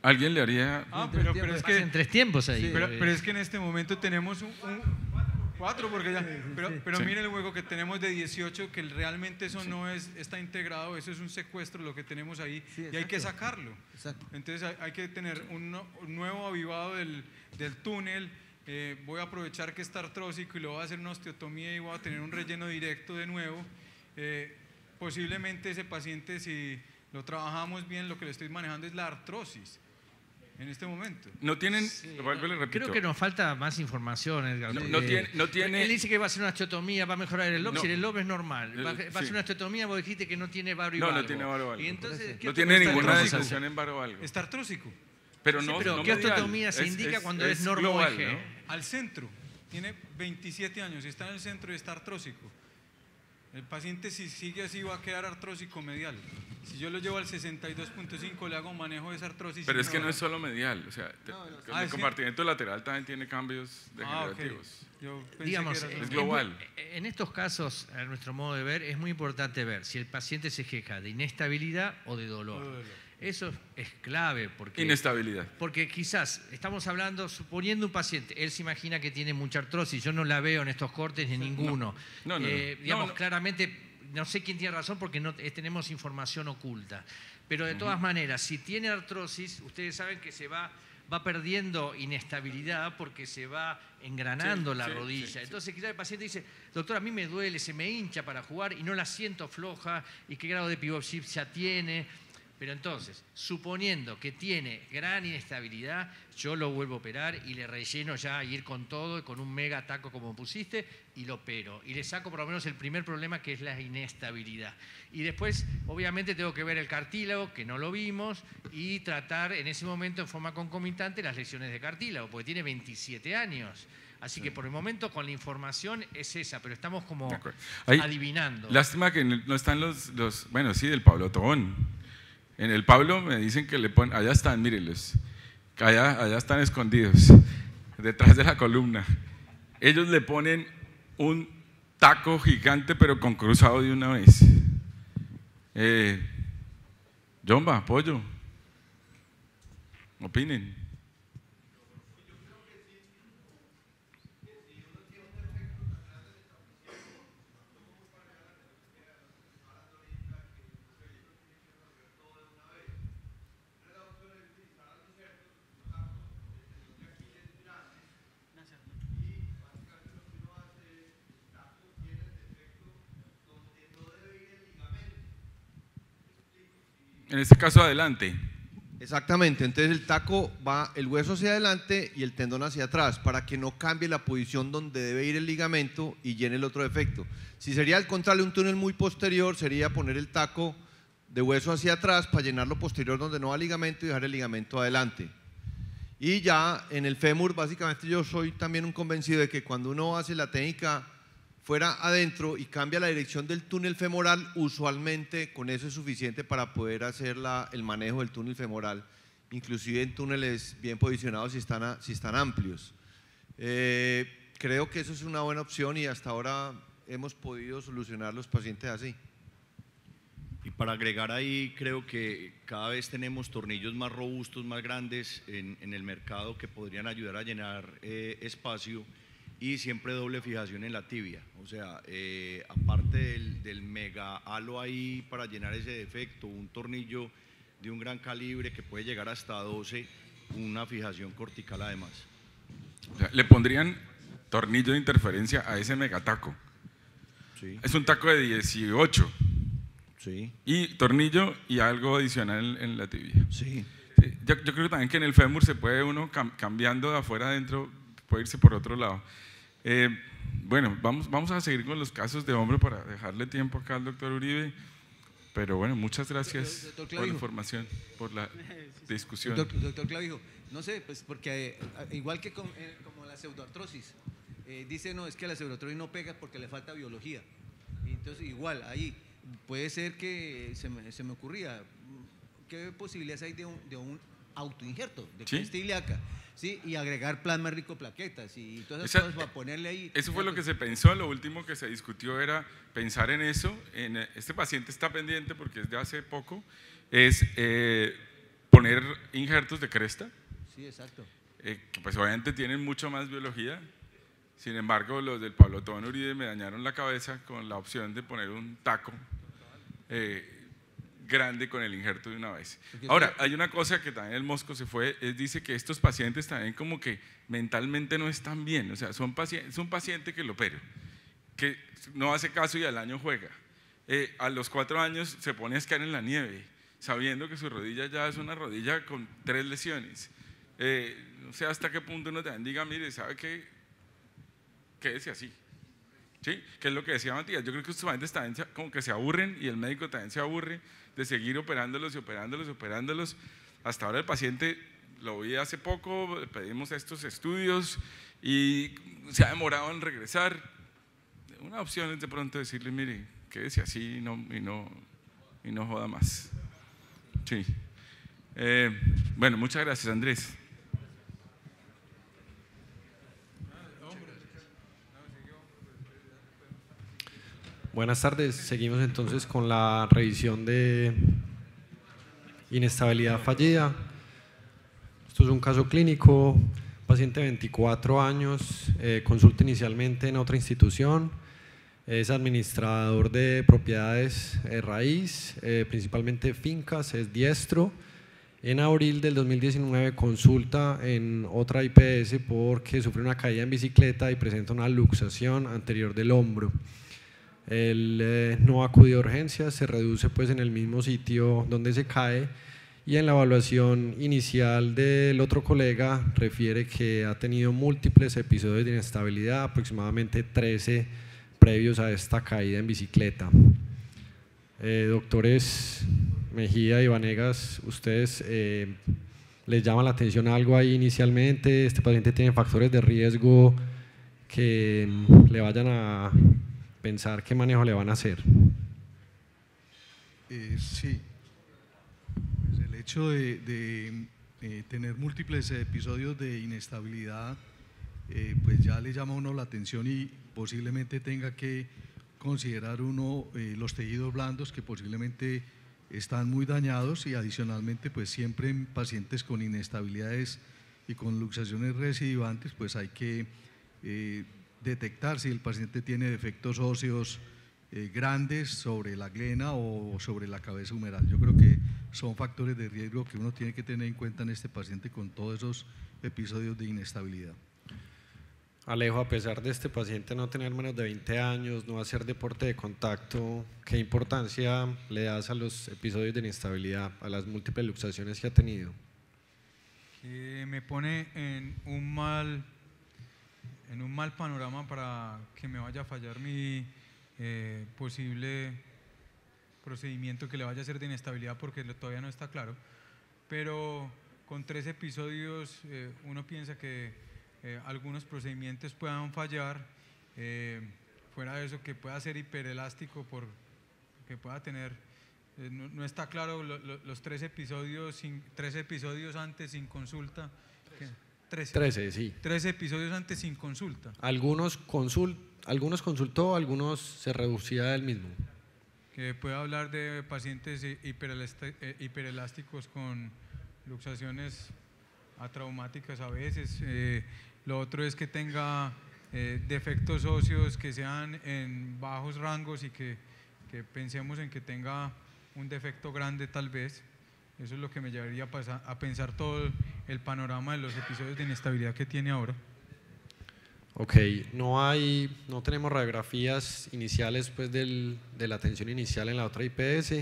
Alguien le haría... Ah, pero, es que... En tres tiempos ahí. Pero, es que en este momento tenemos un Cuatro, porque ya. Pero, pero miren el hueco que tenemos de 18, que realmente eso no es, está integrado, eso es un secuestro lo que tenemos ahí y hay que sacarlo. Entonces hay, que tener un, nuevo avivado del, túnel. Eh, voy a aprovechar que está artrósico y lo voy a hacer una osteotomía y voy a tener un relleno directo de nuevo. Eh, posiblemente ese paciente, si lo trabajamos bien, lo que le estoy manejando es la artrosis en este momento. No tienen. creo que nos falta más información, eh, No, tiene, Él dice que va a hacer una astrotomía, va a mejorar el LOB. Si el LOB es normal, eh, va, a hacer una astrotomía, vos dijiste que no tiene varo y No, no tiene varo y entonces, No tiene ninguna discusión en varo algo. Estar Pero no. pero ¿qué astrotomía se indica cuando es, normal? Al centro. Tiene 27 años y está en el centro y está artrósico el paciente si sigue así va a quedar artrósico medial. Si yo lo llevo al 62.5 le hago manejo de esa artrosis. Pero es que no es solo medial, o sea, el ah, compartimiento lateral también tiene cambios degenerativos. Ah, Digamos, es global. En, estos casos, a nuestro modo de ver, es muy importante ver si el paciente se queja de inestabilidad O de dolor. Eso es clave porque... Inestabilidad. Porque quizás estamos hablando, suponiendo un paciente, él se imagina que tiene mucha artrosis, yo no la veo en estos cortes ni ninguno. Eh, digamos, claramente, no sé quién tiene razón porque no, eh, tenemos información oculta. Pero de todas maneras, si tiene artrosis, ustedes saben que se va va perdiendo inestabilidad porque se va engranando la rodilla. Entonces quizás el paciente dice, doctor, a mí me duele, se me hincha para jugar y no la siento floja y qué grado de pivot ya tiene. Pero entonces, suponiendo que tiene gran inestabilidad, yo lo vuelvo a operar y le relleno ya a ir con todo y con un mega taco como pusiste y lo opero. Y le saco por lo menos el primer problema que es la inestabilidad. Y después, obviamente, tengo que ver el cartílago, que no lo vimos, y tratar en ese momento en forma concomitante las lesiones de cartílago, porque tiene 27 años. Así que por el momento con la información es esa, pero estamos como adivinando. Lástima que no están los, los, bueno, sí, del Pablo Tobón en el Pablo me dicen que le ponen, allá están, mírenlos, allá, allá están escondidos, detrás de la columna. Ellos le ponen un taco gigante, pero con cruzado de una vez. Eh, Jomba, pollo, opinen. En este caso, adelante. Exactamente, entonces el taco va el hueso hacia adelante y el tendón hacia atrás para que no cambie la posición donde debe ir el ligamento y llene el otro defecto. Si sería al contrario un túnel muy posterior, sería poner el taco de hueso hacia atrás para llenarlo posterior donde no va el ligamento y dejar el ligamento adelante. Y ya en el fémur, básicamente yo soy también un convencido de que cuando uno hace la técnica fuera adentro y cambia la dirección del túnel femoral, usualmente con eso es suficiente para poder hacer el manejo del túnel femoral, inclusive en túneles bien posicionados si están, si están amplios. Eh, creo que eso es una buena opción y hasta ahora hemos podido solucionar los pacientes así. Y para agregar ahí, creo que cada vez tenemos tornillos más robustos, más grandes en, el mercado que podrían ayudar a llenar eh, espacio y siempre doble fijación en la tibia. O sea, eh, aparte del, mega halo ahí para llenar ese defecto, un tornillo de un gran calibre que puede llegar hasta 12, una fijación cortical además. Le pondrían tornillo de interferencia a ese megataco. Sí. Es un taco de 18. Sí. Y tornillo y algo adicional en, la tibia. Sí. Yo, creo también que en el fémur se puede uno cambiando de afuera adentro, puede irse por otro lado. Eh, bueno, vamos, vamos a seguir con los casos de hombre para dejarle tiempo acá al doctor Uribe. Pero bueno, muchas gracias por la información, por la discusión. Doctor, Clavijo, no sé, pues porque eh, igual que con, eh, como la pseudoartrosis, eh, dice no, es que la pseudoartrosis no pega porque le falta biología. Entonces, igual, ahí puede ser que se me, se me ocurría, ¿qué posibilidades hay de un, de un autoinjerto de sí. Sí, y agregar plasma rico plaquetas y todas esas a para ponerle ahí. Eso fue lo que se pensó, lo último que se discutió era pensar en eso. Eh, este paciente está pendiente porque es de hace poco, es eh, poner injertos de cresta. Sí, exacto. Eh, pues obviamente tienen mucho más biología. Sin embargo, los del Pablo Tónuride me dañaron la cabeza con la opción de poner un taco. Eh, grande con el injerto de una vez. Ahora, hay una cosa que también el Mosco se fue, es, dice que estos pacientes también como que mentalmente no están bien, o sea, son pacientes, es un paciente que lo pero, que no hace caso y al año juega. Eh, a los cuatro años se pone a escar en la nieve, sabiendo que su rodilla ya es una rodilla con tres lesiones. Eh, no sé hasta qué punto uno te diga, mire, ¿sabe qué? Quédese así. ¿sí? Que es lo que decía Matías. Yo creo que estos pacientes también se, como que se aburren y el médico también se aburre de seguir operándolos y operándolos y operándolos. Hasta ahora el paciente lo vi hace poco, pedimos estos estudios y se ha demorado en regresar. Una opción es de pronto decirle, mire, quédese así y no, y no, y no joda más. Sí. Eh, bueno, muchas gracias, Andrés. Buenas tardes. Seguimos entonces con la revisión de inestabilidad fallida. Esto es un caso clínico, paciente de 24 años, eh, consulta inicialmente en otra institución, es administrador de propiedades eh, raíz, eh, principalmente fincas, es diestro. En abril del 2019 consulta en otra IPS porque sufre una caída en bicicleta y presenta una luxación anterior del hombro. El eh, no acudió a urgencias, se reduce pues en el mismo sitio donde se cae y en la evaluación inicial del otro colega refiere que ha tenido múltiples episodios de inestabilidad, aproximadamente 13 previos a esta caída en bicicleta. Eh, doctores Mejía y Vanegas, ustedes eh, les llama la atención algo ahí inicialmente, este paciente tiene factores de riesgo que mm, le vayan a pensar qué manejo le van a hacer. Eh, sí, pues el hecho de, eh, tener múltiples episodios de inestabilidad, eh, pues ya le llama a uno la atención y posiblemente tenga que considerar uno los tejidos blandos que posiblemente están muy dañados y adicionalmente pues siempre en pacientes con inestabilidades y con luxaciones residuantes, pues hay que detectar si el paciente tiene defectos óseos eh, grandes sobre la glena o sobre la cabeza humeral. Yo creo que son factores de riesgo que uno tiene que tener en cuenta en este paciente con todos esos episodios de inestabilidad. Alejo, a pesar de este paciente no tener menos de 20 años, no hacer deporte de contacto, ¿qué importancia le das a los episodios de inestabilidad, a las múltiples luxaciones que ha tenido? Que me pone en un mal en un mal panorama para que me vaya a fallar mi eh, posible procedimiento que le vaya a hacer de inestabilidad porque todavía no está claro. Pero con tres episodios eh, uno piensa que eh, algunos procedimientos puedan fallar, fuera de eso que pueda ser hiperelástico, por, que pueda tener no, está claro los tres episodios, tres episodios antes sin consulta. 13. sí. 13 episodios antes sin consulta. Algunos, algunos consultó, algunos se reducía del mismo. Que puede hablar de pacientes eh, hiperelásticos con luxaciones atraumáticas a veces. Eh, lo otro es que tenga eh, defectos óseos que sean en bajos rangos y que, pensemos en que tenga un defecto grande tal vez. Eso es lo que me llevaría a pensar todo el panorama de los episodios de inestabilidad que tiene ahora? Ok, no hay, no tenemos radiografías iniciales pues, del, de la tensión inicial en la otra IPS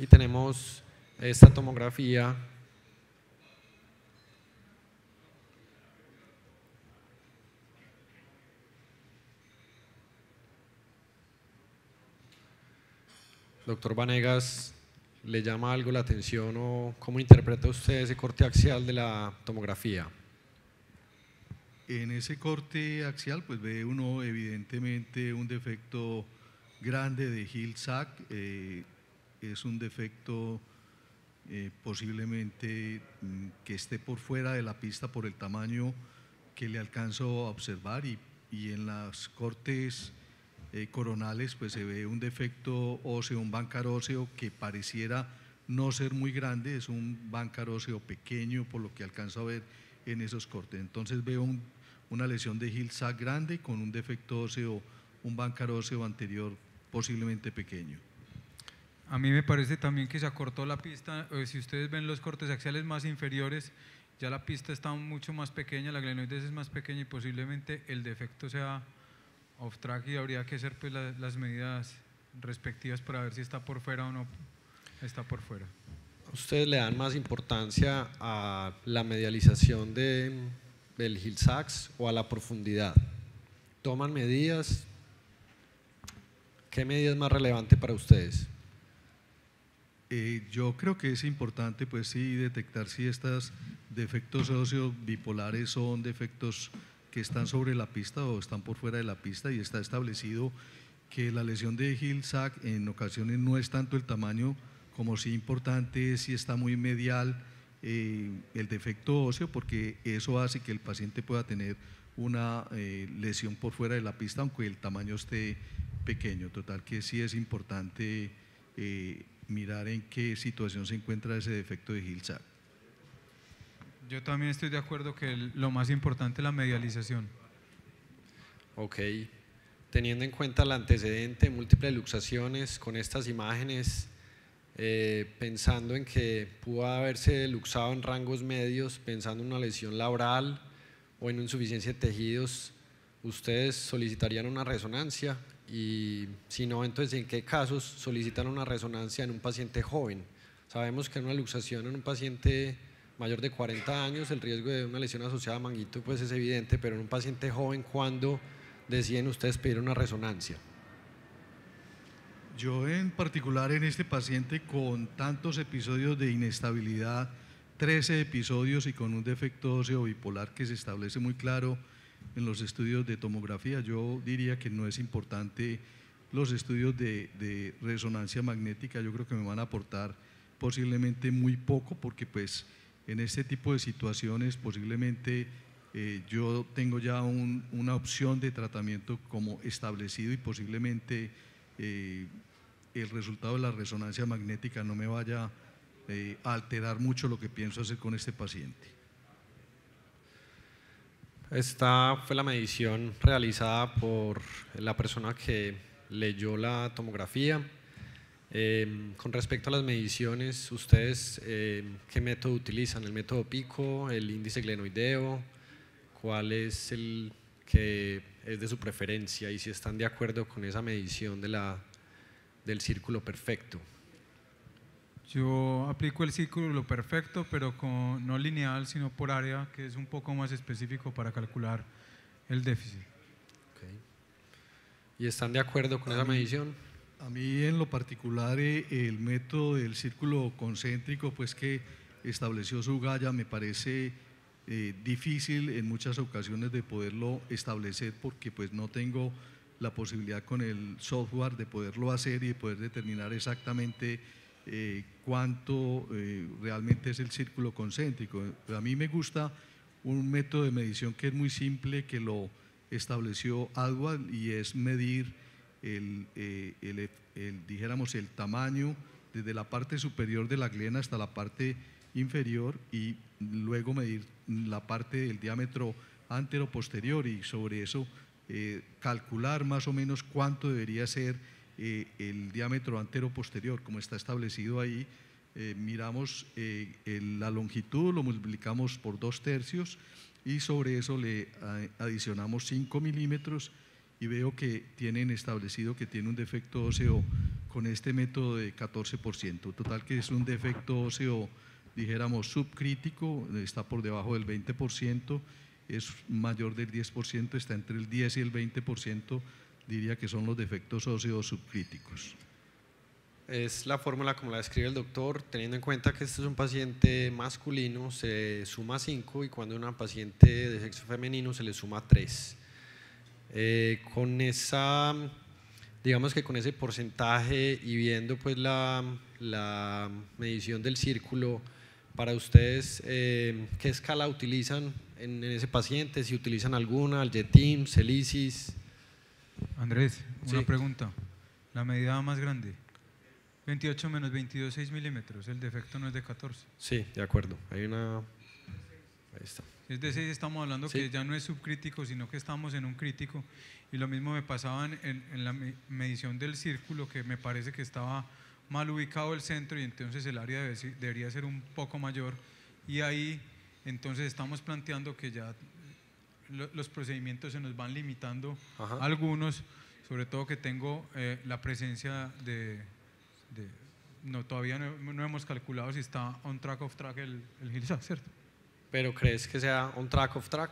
y tenemos esta tomografía Doctor Vanegas le llama algo la atención o cómo interpreta usted ese corte axial de la tomografía? En ese corte axial, pues ve uno evidentemente un defecto grande de Hill-Sack, eh, es un defecto eh, posiblemente mm, que esté por fuera de la pista por el tamaño que le alcanzo a observar y, y en las cortes eh, coronales, pues se ve un defecto óseo, un bancaróseo que pareciera no ser muy grande, es un bancaróseo pequeño por lo que alcanzo a ver en esos cortes. Entonces veo una lesión de Hill-Sack grande con un defecto óseo, un bancaróseo anterior posiblemente pequeño. A mí me parece también que se acortó la pista, eh, si ustedes ven los cortes axiales más inferiores, ya la pista está mucho más pequeña, la glenoides es más pequeña y posiblemente el defecto sea y habría que hacer pues, las medidas respectivas para ver si está por fuera o no está por fuera. ¿Ustedes le dan más importancia a la medialización de, del Sachs o a la profundidad? ¿Toman medidas? ¿Qué medida es más relevante para ustedes? Eh, yo creo que es importante, pues sí, detectar si estos defectos óseos bipolares son defectos que están sobre la pista o están por fuera de la pista y está establecido que la lesión de hill en ocasiones no es tanto el tamaño como sí si importante, si está muy medial eh, el defecto óseo, porque eso hace que el paciente pueda tener una eh, lesión por fuera de la pista, aunque el tamaño esté pequeño. Total que sí es importante eh, mirar en qué situación se encuentra ese defecto de hill yo también estoy de acuerdo que lo más importante es la medialización. Ok. Teniendo en cuenta el antecedente, múltiples luxaciones con estas imágenes, eh, pensando en que pudo haberse luxado en rangos medios, pensando en una lesión laboral o en insuficiencia de tejidos, ustedes solicitarían una resonancia y si no, entonces en qué casos solicitan una resonancia en un paciente joven. Sabemos que una luxación en un paciente mayor de 40 años el riesgo de una lesión asociada a manguito pues es evidente, pero en un paciente joven, ¿cuándo deciden ustedes pedir una resonancia? Yo en particular en este paciente con tantos episodios de inestabilidad, 13 episodios y con un defecto óseo bipolar que se establece muy claro en los estudios de tomografía, yo diría que no es importante los estudios de, de resonancia magnética, yo creo que me van a aportar posiblemente muy poco porque pues en este tipo de situaciones posiblemente eh, yo tengo ya una opción de tratamiento como establecido y posiblemente eh, el resultado de la resonancia magnética no me vaya eh, a alterar mucho lo que pienso hacer con este paciente. Esta fue la medición realizada por la persona que leyó la tomografía. Em, con respecto a las mediciones, ¿ustedes em, qué método utilizan? ¿El método pico, el índice glenoideo? ¿Cuál es el que es de su preferencia y si están de acuerdo con esa medición de la, del círculo perfecto? Yo aplico el círculo perfecto, pero con, no lineal, sino por área, que es un poco más específico para calcular el déficit. ¿Y están de acuerdo con esa medición? A mí en lo particular eh, el método del círculo concéntrico, pues que estableció su me parece eh, difícil en muchas ocasiones de poderlo establecer porque pues no tengo la posibilidad con el software de poderlo hacer y de poder determinar exactamente eh, cuánto realmente es el círculo concéntrico. a mí me gusta un método de medición que es muy simple, que lo estableció agua y es medir eh, el, dijéramos, el tamaño desde la parte superior de la glena hasta la parte inferior y luego medir la parte del diámetro antero posterior y sobre eso eh, calcular más o menos cuánto debería ser eh, el diámetro antero posterior como está establecido ahí miramos la longitud lo multiplicamos por dos tercios y sobre eso le adicionamos 5 milímetros y veo que tienen establecido que tiene un defecto óseo con este método de 14%, total que es un defecto óseo, dijéramos, subcrítico, está por debajo del 20%, es mayor del 10%, está entre el 10 y el 20%, diría que son los defectos óseos subcríticos. Es la fórmula como la describe el doctor, teniendo en cuenta que este es un paciente masculino, se suma 5 y cuando es una paciente de sexo femenino se le suma 3. Eh, con esa, digamos que con ese porcentaje y viendo pues la, la medición del círculo, para ustedes, eh, ¿qué escala utilizan en, ese paciente? Si utilizan alguna, Algetim, Celisis. Andrés, una pregunta. La medida más grande. 28 menos 22, 6 milímetros. El defecto no es de 14. Sí, de acuerdo. Hay una. Ahí está. Es decir, estamos hablando que ya no es subcrítico, sino que estamos en un crítico. Y lo mismo me pasaba en, la medición del círculo, que me parece que estaba mal ubicado el centro y entonces el área debería ser un poco mayor. Y ahí entonces estamos planteando que ya los procedimientos se nos van limitando algunos, sobre todo que tengo eh, la presencia de, no, todavía no, hemos calculado si está on track, off track el, el ¿cierto?, pero crees que sea on track, off track.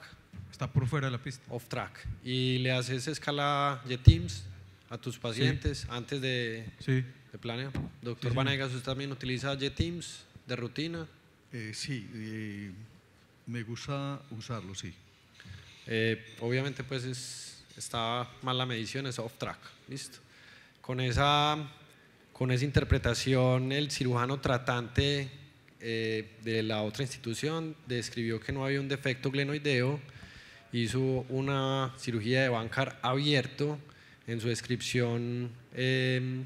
Está por fuera de la pista. Off track. Y le haces escala de teams a tus pacientes antes de, sí. de planear. Doctor Vanegas, ¿usted también utiliza J-Teams de rutina? Eh, sí, eh, me gusta usarlo, sí. Eh, obviamente, pues es, está mal la medición, es off track, listo. Con esa, con esa interpretación, el cirujano tratante eh, de la otra institución describió que no había un defecto glenoideo, hizo una cirugía de Bancar abierto, en su descripción em,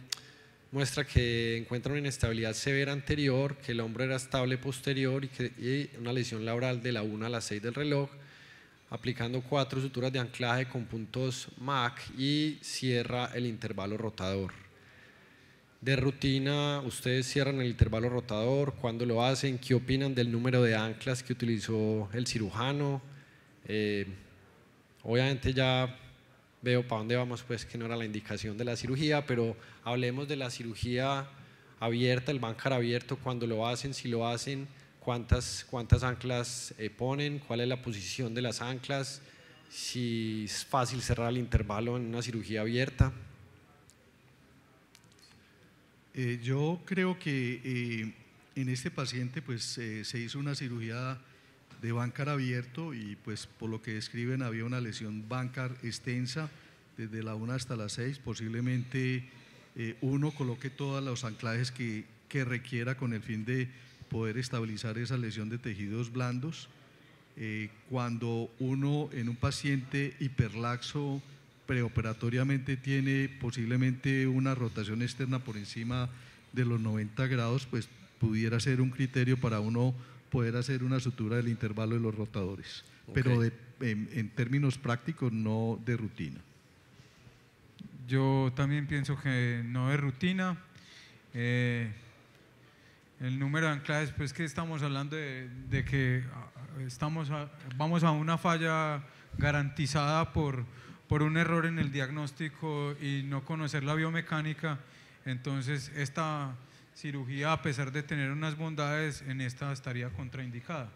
muestra que encuentra una inestabilidad severa anterior, que el hombro era estable posterior y, que, una lesión laboral de la 1 a la 6 del reloj, aplicando cuatro suturas de anclaje con puntos MAC y cierra el intervalo rotador de rutina ustedes cierran el intervalo rotador, cuándo lo hacen, qué opinan del número de anclas que utilizó el cirujano. Eh, obviamente ya veo para dónde vamos, pues que no era la indicación de la cirugía, pero hablemos de la cirugía abierta, el bancar abierto, cuando lo hacen, si lo hacen, cuántas, cuántas anclas eh, ponen, cuál es la posición de las anclas, si es fácil cerrar el intervalo en una cirugía abierta. Eh, yo creo que eh, en este paciente pues eh, se hizo una cirugía de bancar abierto y pues por lo que describen había una lesión bancar extensa desde la 1 hasta la 6, posiblemente uno coloque todos los anclajes que, que, requiera con el fin de poder estabilizar esa lesión de tejidos blandos. cuando uno en un paciente hiperlaxo preoperatoriamente tiene posiblemente una rotación externa por encima de los 90 grados, pues pudiera ser un criterio para uno poder hacer una sutura del intervalo de los rotadores, pero en, términos prácticos no de rutina. Yo también pienso que no de rutina. Eh, el número de anclajes, pues que estamos hablando de, que ah, estamos vamos a una falla garantizada por, por un error en el diagnóstico y no conocer la biomecánica, entonces esta cirugía, a pesar de tener unas bondades, en esta estaría contraindicada.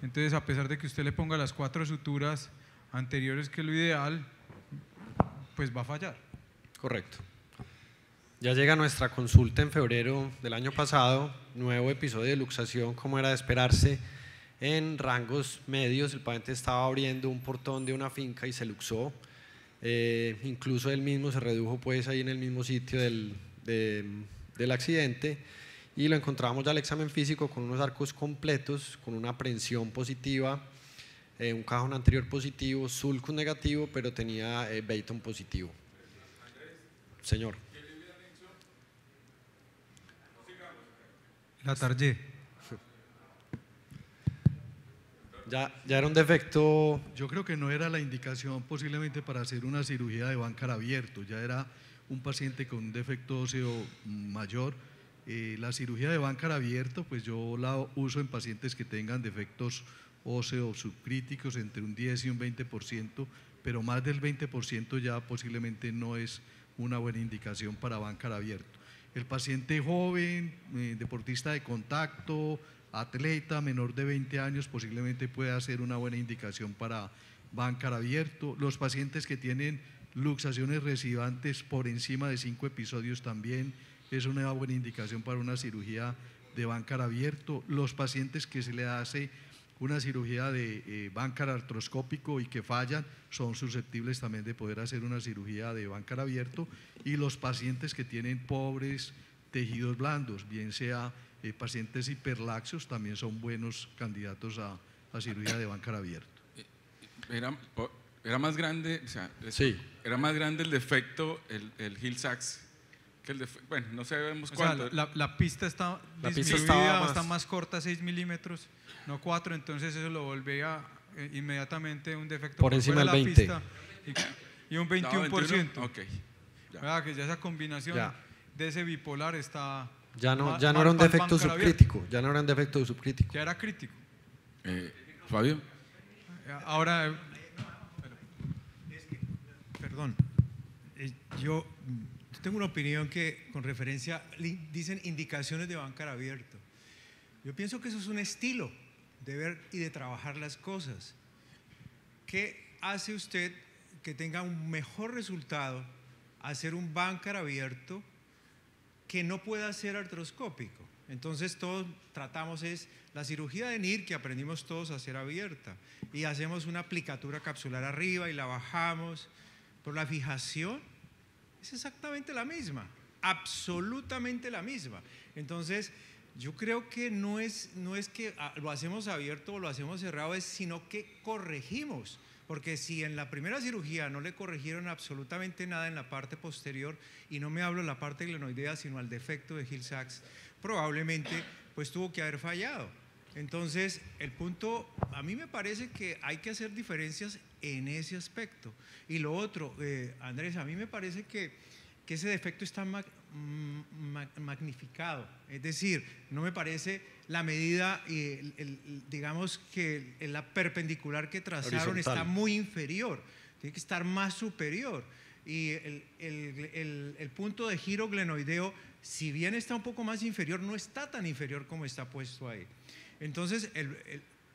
Entonces, a pesar de que usted le ponga las cuatro suturas anteriores que lo ideal, pues va a fallar. Correcto. Ya llega nuestra consulta en febrero del año pasado, nuevo episodio de luxación, como era de esperarse, en rangos medios. El paciente estaba abriendo un portón de una finca y se luxó. Eh, incluso él mismo se redujo pues ahí en el mismo sitio del, del accidente y lo encontramos ya al examen físico con unos arcos completos, con una prensión positiva, eh, un cajón anterior positivo, sulcus negativo, pero tenía eh, beton positivo. Señor. La tarde. Ya, era un defecto. Yo creo que no era la indicación posiblemente para hacer una cirugía de bancar abierto, ya era un paciente con un defecto óseo mayor. Eh, la cirugía de bancar abierto, pues yo la uso en pacientes que tengan defectos óseos subcríticos entre un 10 y un 20%, pero más del 20% ya posiblemente no es una buena indicación para bancar abierto. El paciente joven, eh, deportista de contacto, atleta menor de 20 años posiblemente pueda ser una buena indicación para bancar abierto. Los pacientes que tienen luxaciones residuantes por encima de 5 episodios también es una buena indicación para una cirugía de bancar abierto. Los pacientes que se le hace una cirugía de eh, bancar artroscópico y que fallan son susceptibles también de poder hacer una cirugía de bancar abierto y los pacientes que tienen pobres tejidos blandos, bien sea eh, pacientes hiperlaxios también son buenos candidatos a, cirugía de bancar abierto. Eh, era, era más grande, era más grande el defecto, el, el Hill Sachs, que el bueno, no sabemos cuánto. la, la, pista está la pista más... está más corta, 6 milímetros, no 4, entonces eso lo volvía eh, inmediatamente un defecto por, encima del 20. y, un 21%. Ya. Ah, que ya esa combinación de ese bipolar está ya no, ya no era un defecto subcrítico, ya no era un defecto subcrítico. Ya era crítico. Eh, Fabio. Ahora, eh, perdón, eh, yo tengo una opinión que con referencia, dicen indicaciones de bancar abierto. Yo pienso que eso es un estilo de ver y de trabajar las cosas. ¿Qué hace usted que tenga un mejor resultado hacer un bancar abierto? que no pueda ser artroscópico. Entonces todos tratamos es la cirugía de NIR que aprendimos todos a hacer abierta y hacemos una aplicatura capsular arriba y la bajamos, por la fijación es exactamente la misma, absolutamente la misma. Entonces yo creo que no es, no es que ah, lo hacemos abierto o lo hacemos cerrado, es sino que corregimos porque si en la primera cirugía no le corrigieron absolutamente nada en la parte posterior, y no me hablo de la parte glenoidea, sino al defecto de Hill-Sachs, probablemente pues tuvo que haber fallado. Entonces, el punto, a mí me parece que hay que hacer diferencias en ese aspecto. Y lo otro, eh, Andrés, a mí me parece que, que ese defecto está magnificado. Es decir, no me parece la medida, y eh, digamos que la perpendicular que trazaron está muy inferior, tiene que estar más superior. Y el, punto de giro glenoideo, si bien está un poco más inferior, no está tan inferior como está puesto ahí. Entonces,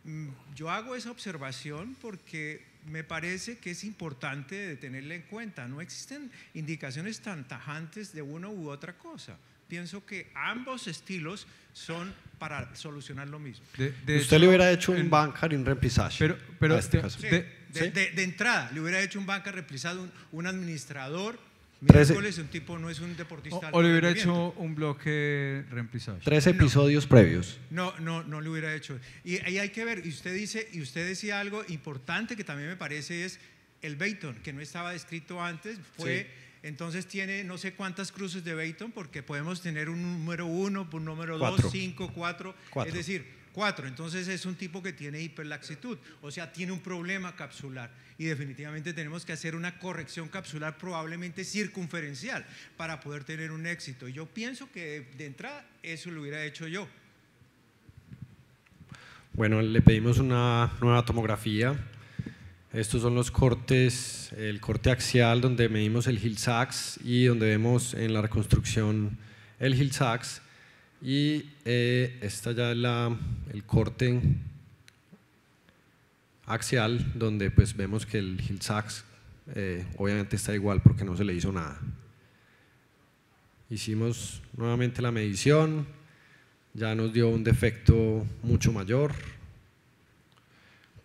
mm, yo hago esa observación porque me parece que es importante de tenerla en cuenta. No existen indicaciones tan tajantes de una u otra cosa. Pienso que ambos estilos son para solucionar lo mismo. Usted le hubiera hecho un en, bancar y un Pero, pero este de, de, entrada, le hubiera hecho un bancar replisado, un, un administrador es un tipo no es un deportista. O, le hubiera hecho un bloque reemplazado. Tres episodios previos. No, no, no le hubiera hecho. Y, ahí hay que ver, y usted dice, y usted decía algo importante que también me parece es el Beyton, que no estaba descrito antes, fue. Entonces tiene no sé cuántas cruces de Beyton, porque podemos tener un número uno, un número dos, cinco, cuatro. Es decir, entonces es un tipo que tiene hiperlaxitud, o sea, tiene un problema capsular. Y definitivamente tenemos que hacer una corrección capsular probablemente circunferencial para poder tener un éxito. Y yo pienso que de entrada eso lo hubiera hecho yo. Bueno, le pedimos una nueva tomografía. Estos son los cortes, el corte axial donde medimos el Hill-Sachs y donde vemos en la reconstrucción el Hill-Sachs y eh, esta ya la, el corte axial, donde pues vemos que el hill sax eh, obviamente está igual porque no se le hizo nada. Hicimos nuevamente la medición, ya nos dio un defecto mucho mayor,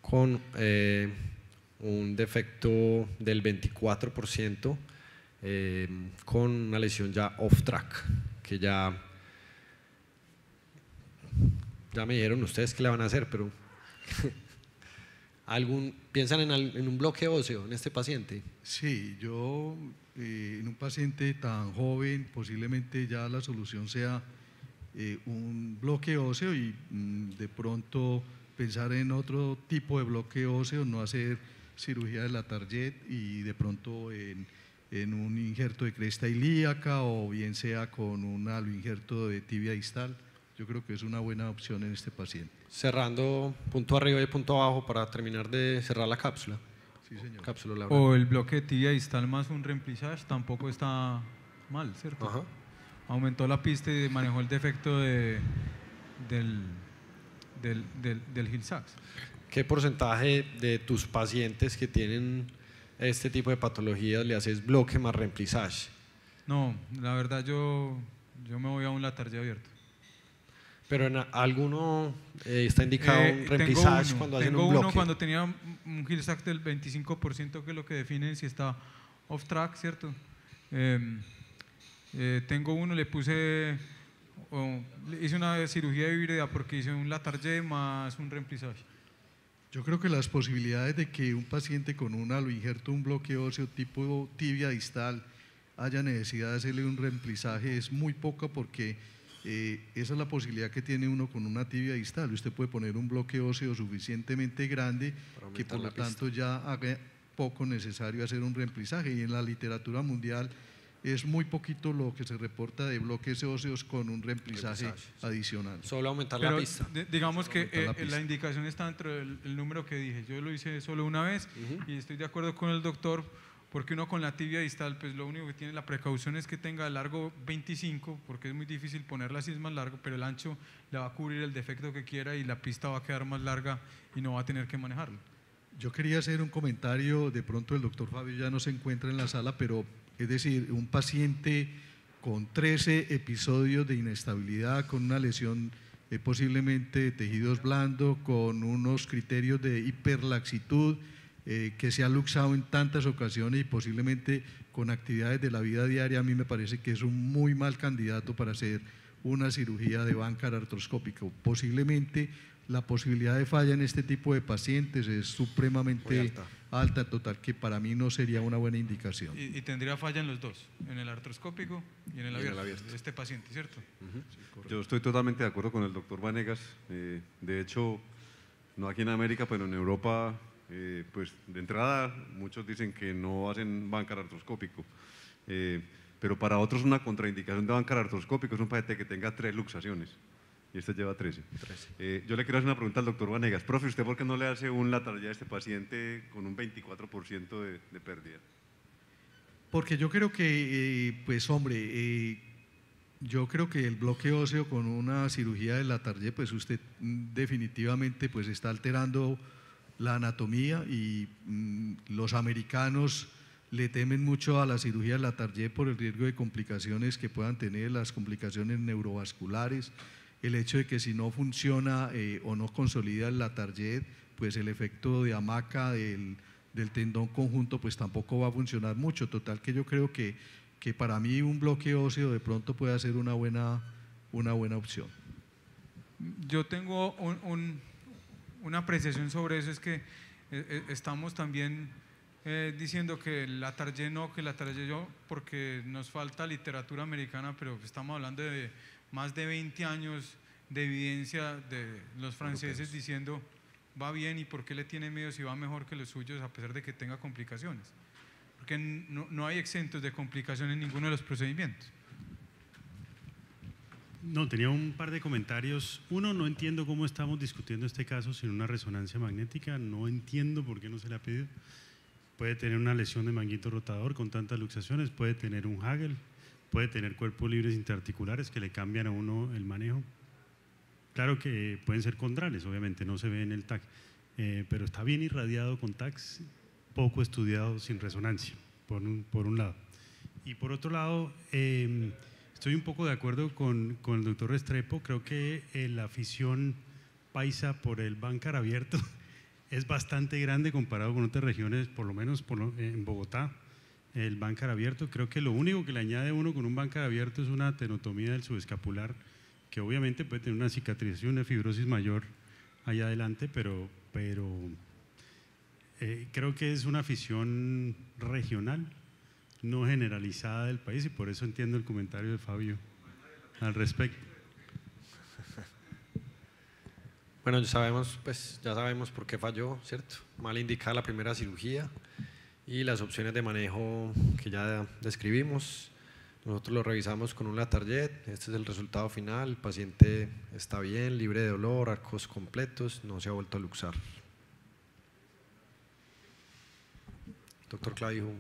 con eh, un defecto del 24%, con una lesión ya off track, que ya ya me dijeron ustedes qué le van a hacer, pero ¿Algún, ¿Piensan en, un bloque óseo en este paciente? Sí, yo eh, en un paciente tan joven posiblemente ya la solución sea eh, un bloque óseo y mm, de pronto pensar en otro tipo de bloque óseo, no hacer cirugía de la target y de pronto en, un injerto de cresta ilíaca o bien sea con un injerto de tibia distal yo creo que es una buena opción en este paciente. Cerrando punto arriba y punto abajo para terminar de cerrar la cápsula. Sí, señor. Cápsula, o el bloque de tibia distal más un reemplizage tampoco está mal, ¿cierto? Ajá. Aumentó la pista y manejó el defecto de, del, del, del, ¿Qué porcentaje de tus pacientes que tienen este tipo de patologías le haces bloque más reemplizage? No, la verdad yo, yo me voy a un ya abierto. Pero en alguno eh, está indicado eh, un remplizaje cuando hacen un bloque. uno cuando tenía un gil del 25% que es lo que definen si está off track, ¿cierto? Em, eh, tengo uno, le puse, hice una cirugía de híbrida porque hice un latarge más un remplizaje. Yo creo que las posibilidades de que un paciente con un injerto, un bloque óseo tipo tibia distal, haya necesidad de hacerle un reemplazaje es muy poca porque eh, esa es la posibilidad que tiene uno con una tibia distal. Usted puede poner un bloque óseo suficientemente grande que por lo tanto ya haga poco necesario hacer un reemplizaje. Y en la literatura mundial es muy poquito lo que se reporta de bloques óseos con un reemplizaje, adicional. Solo aumentar la pista. Digamos que la, eh, indicación está dentro del número que dije. Yo lo hice solo una vez y estoy de acuerdo con el doctor porque uno con la tibia distal, pues lo único que tiene la precaución es que tenga largo 25, porque es muy difícil ponerla así es más largo, pero el ancho le va a cubrir el defecto que quiera y la pista va a quedar más larga y no va a tener que manejarlo. Yo quería hacer un comentario, de pronto el doctor Fabio ya no se encuentra en la sala, pero es decir, un paciente con 13 episodios de inestabilidad, con una lesión posiblemente de tejidos blandos, con unos criterios de hiperlaxitud, eh, que se ha luxado en tantas ocasiones y posiblemente con actividades de la vida diaria, a mí me parece que es un muy mal candidato para hacer una cirugía de bancar artroscópico. Posiblemente la posibilidad de falla en este tipo de pacientes es supremamente alta. total que para mí no sería una buena indicación. Y, tendría falla en los dos, en el artroscópico y en el, abierto, en de este paciente, ¿cierto? Yo estoy totalmente de acuerdo con el doctor Vanegas. Eh, de hecho, no aquí en América, pero en Europa eh, pues de entrada muchos dicen que no hacen bancar artroscópico, eh, pero para otros una contraindicación de bancar artroscópico es un paciente que tenga tres luxaciones. Y este lleva 13. Eh, yo le quiero hacer una pregunta al doctor Vanegas. Profe, ¿usted por qué no le hace un lateral a este paciente con un 24% de, pérdida? Porque yo creo que, pues hombre, yo creo que el bloque óseo con una cirugía de latarje, pues usted mm, definitivamente pues está alterando la anatomía y mm, los americanos le temen mucho a la cirugía de la Tarjé por el riesgo de complicaciones que puedan tener, las complicaciones neurovasculares, el hecho de que si no funciona eh, o no consolida la Tarjé, pues el efecto de hamaca del, tendón conjunto pues tampoco va a funcionar mucho. Total que yo creo que, que para mí un bloque óseo de pronto puede ser una buena, una buena opción. Yo tengo un una apreciación sobre eso es que eh, eh, estamos también eh, diciendo que la tarjeta no, que la tarjeta yo, porque nos falta literatura americana, pero estamos hablando de más de 20 años de evidencia de los franceses diciendo va bien y por qué le tiene miedo si va mejor que los suyos a pesar de que tenga complicaciones. Porque no, no hay exentos de complicaciones en ninguno de los procedimientos. No, tenía un par de comentarios. Uno, no entiendo cómo estamos discutiendo este caso sin una resonancia magnética. No entiendo por qué no se le ha pedido. Puede tener una lesión de manguito rotador con tantas luxaciones, puede tener un Hagel, puede tener cuerpos libres interarticulares que le cambian a uno el manejo. Claro que pueden ser condrales, obviamente, no se ve en el TAC, eh, pero está bien irradiado con TACs, poco estudiado sin resonancia, por un, lado. Y por otro lado, em, Estoy un poco de acuerdo con, el doctor Restrepo. Creo que eh, la afición paisa por el bancar abierto es bastante grande comparado con otras regiones, por lo menos en Bogotá, el bancar abierto. Creo que lo único que le añade uno con un bancar abierto es una tenotomía del subescapular, que obviamente puede tener una cicatrización, una fibrosis mayor allá adelante, pero, pero eh, creo que es una afición regional no generalizada del país y por eso entiendo el comentario de Fabio al respecto. Bueno, ya sabemos, pues, ya sabemos por qué falló, ¿cierto? Mal indicada la primera cirugía y las opciones de manejo que ya describimos. Nosotros lo revisamos con un latarjet, este es el resultado final, el paciente está bien, libre de dolor, arcos completos, no se ha vuelto a luxar. Doctor Claudio.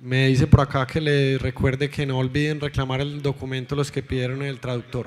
Me dice por acá que le recuerde que no olviden reclamar el documento los que pidieron el traductor.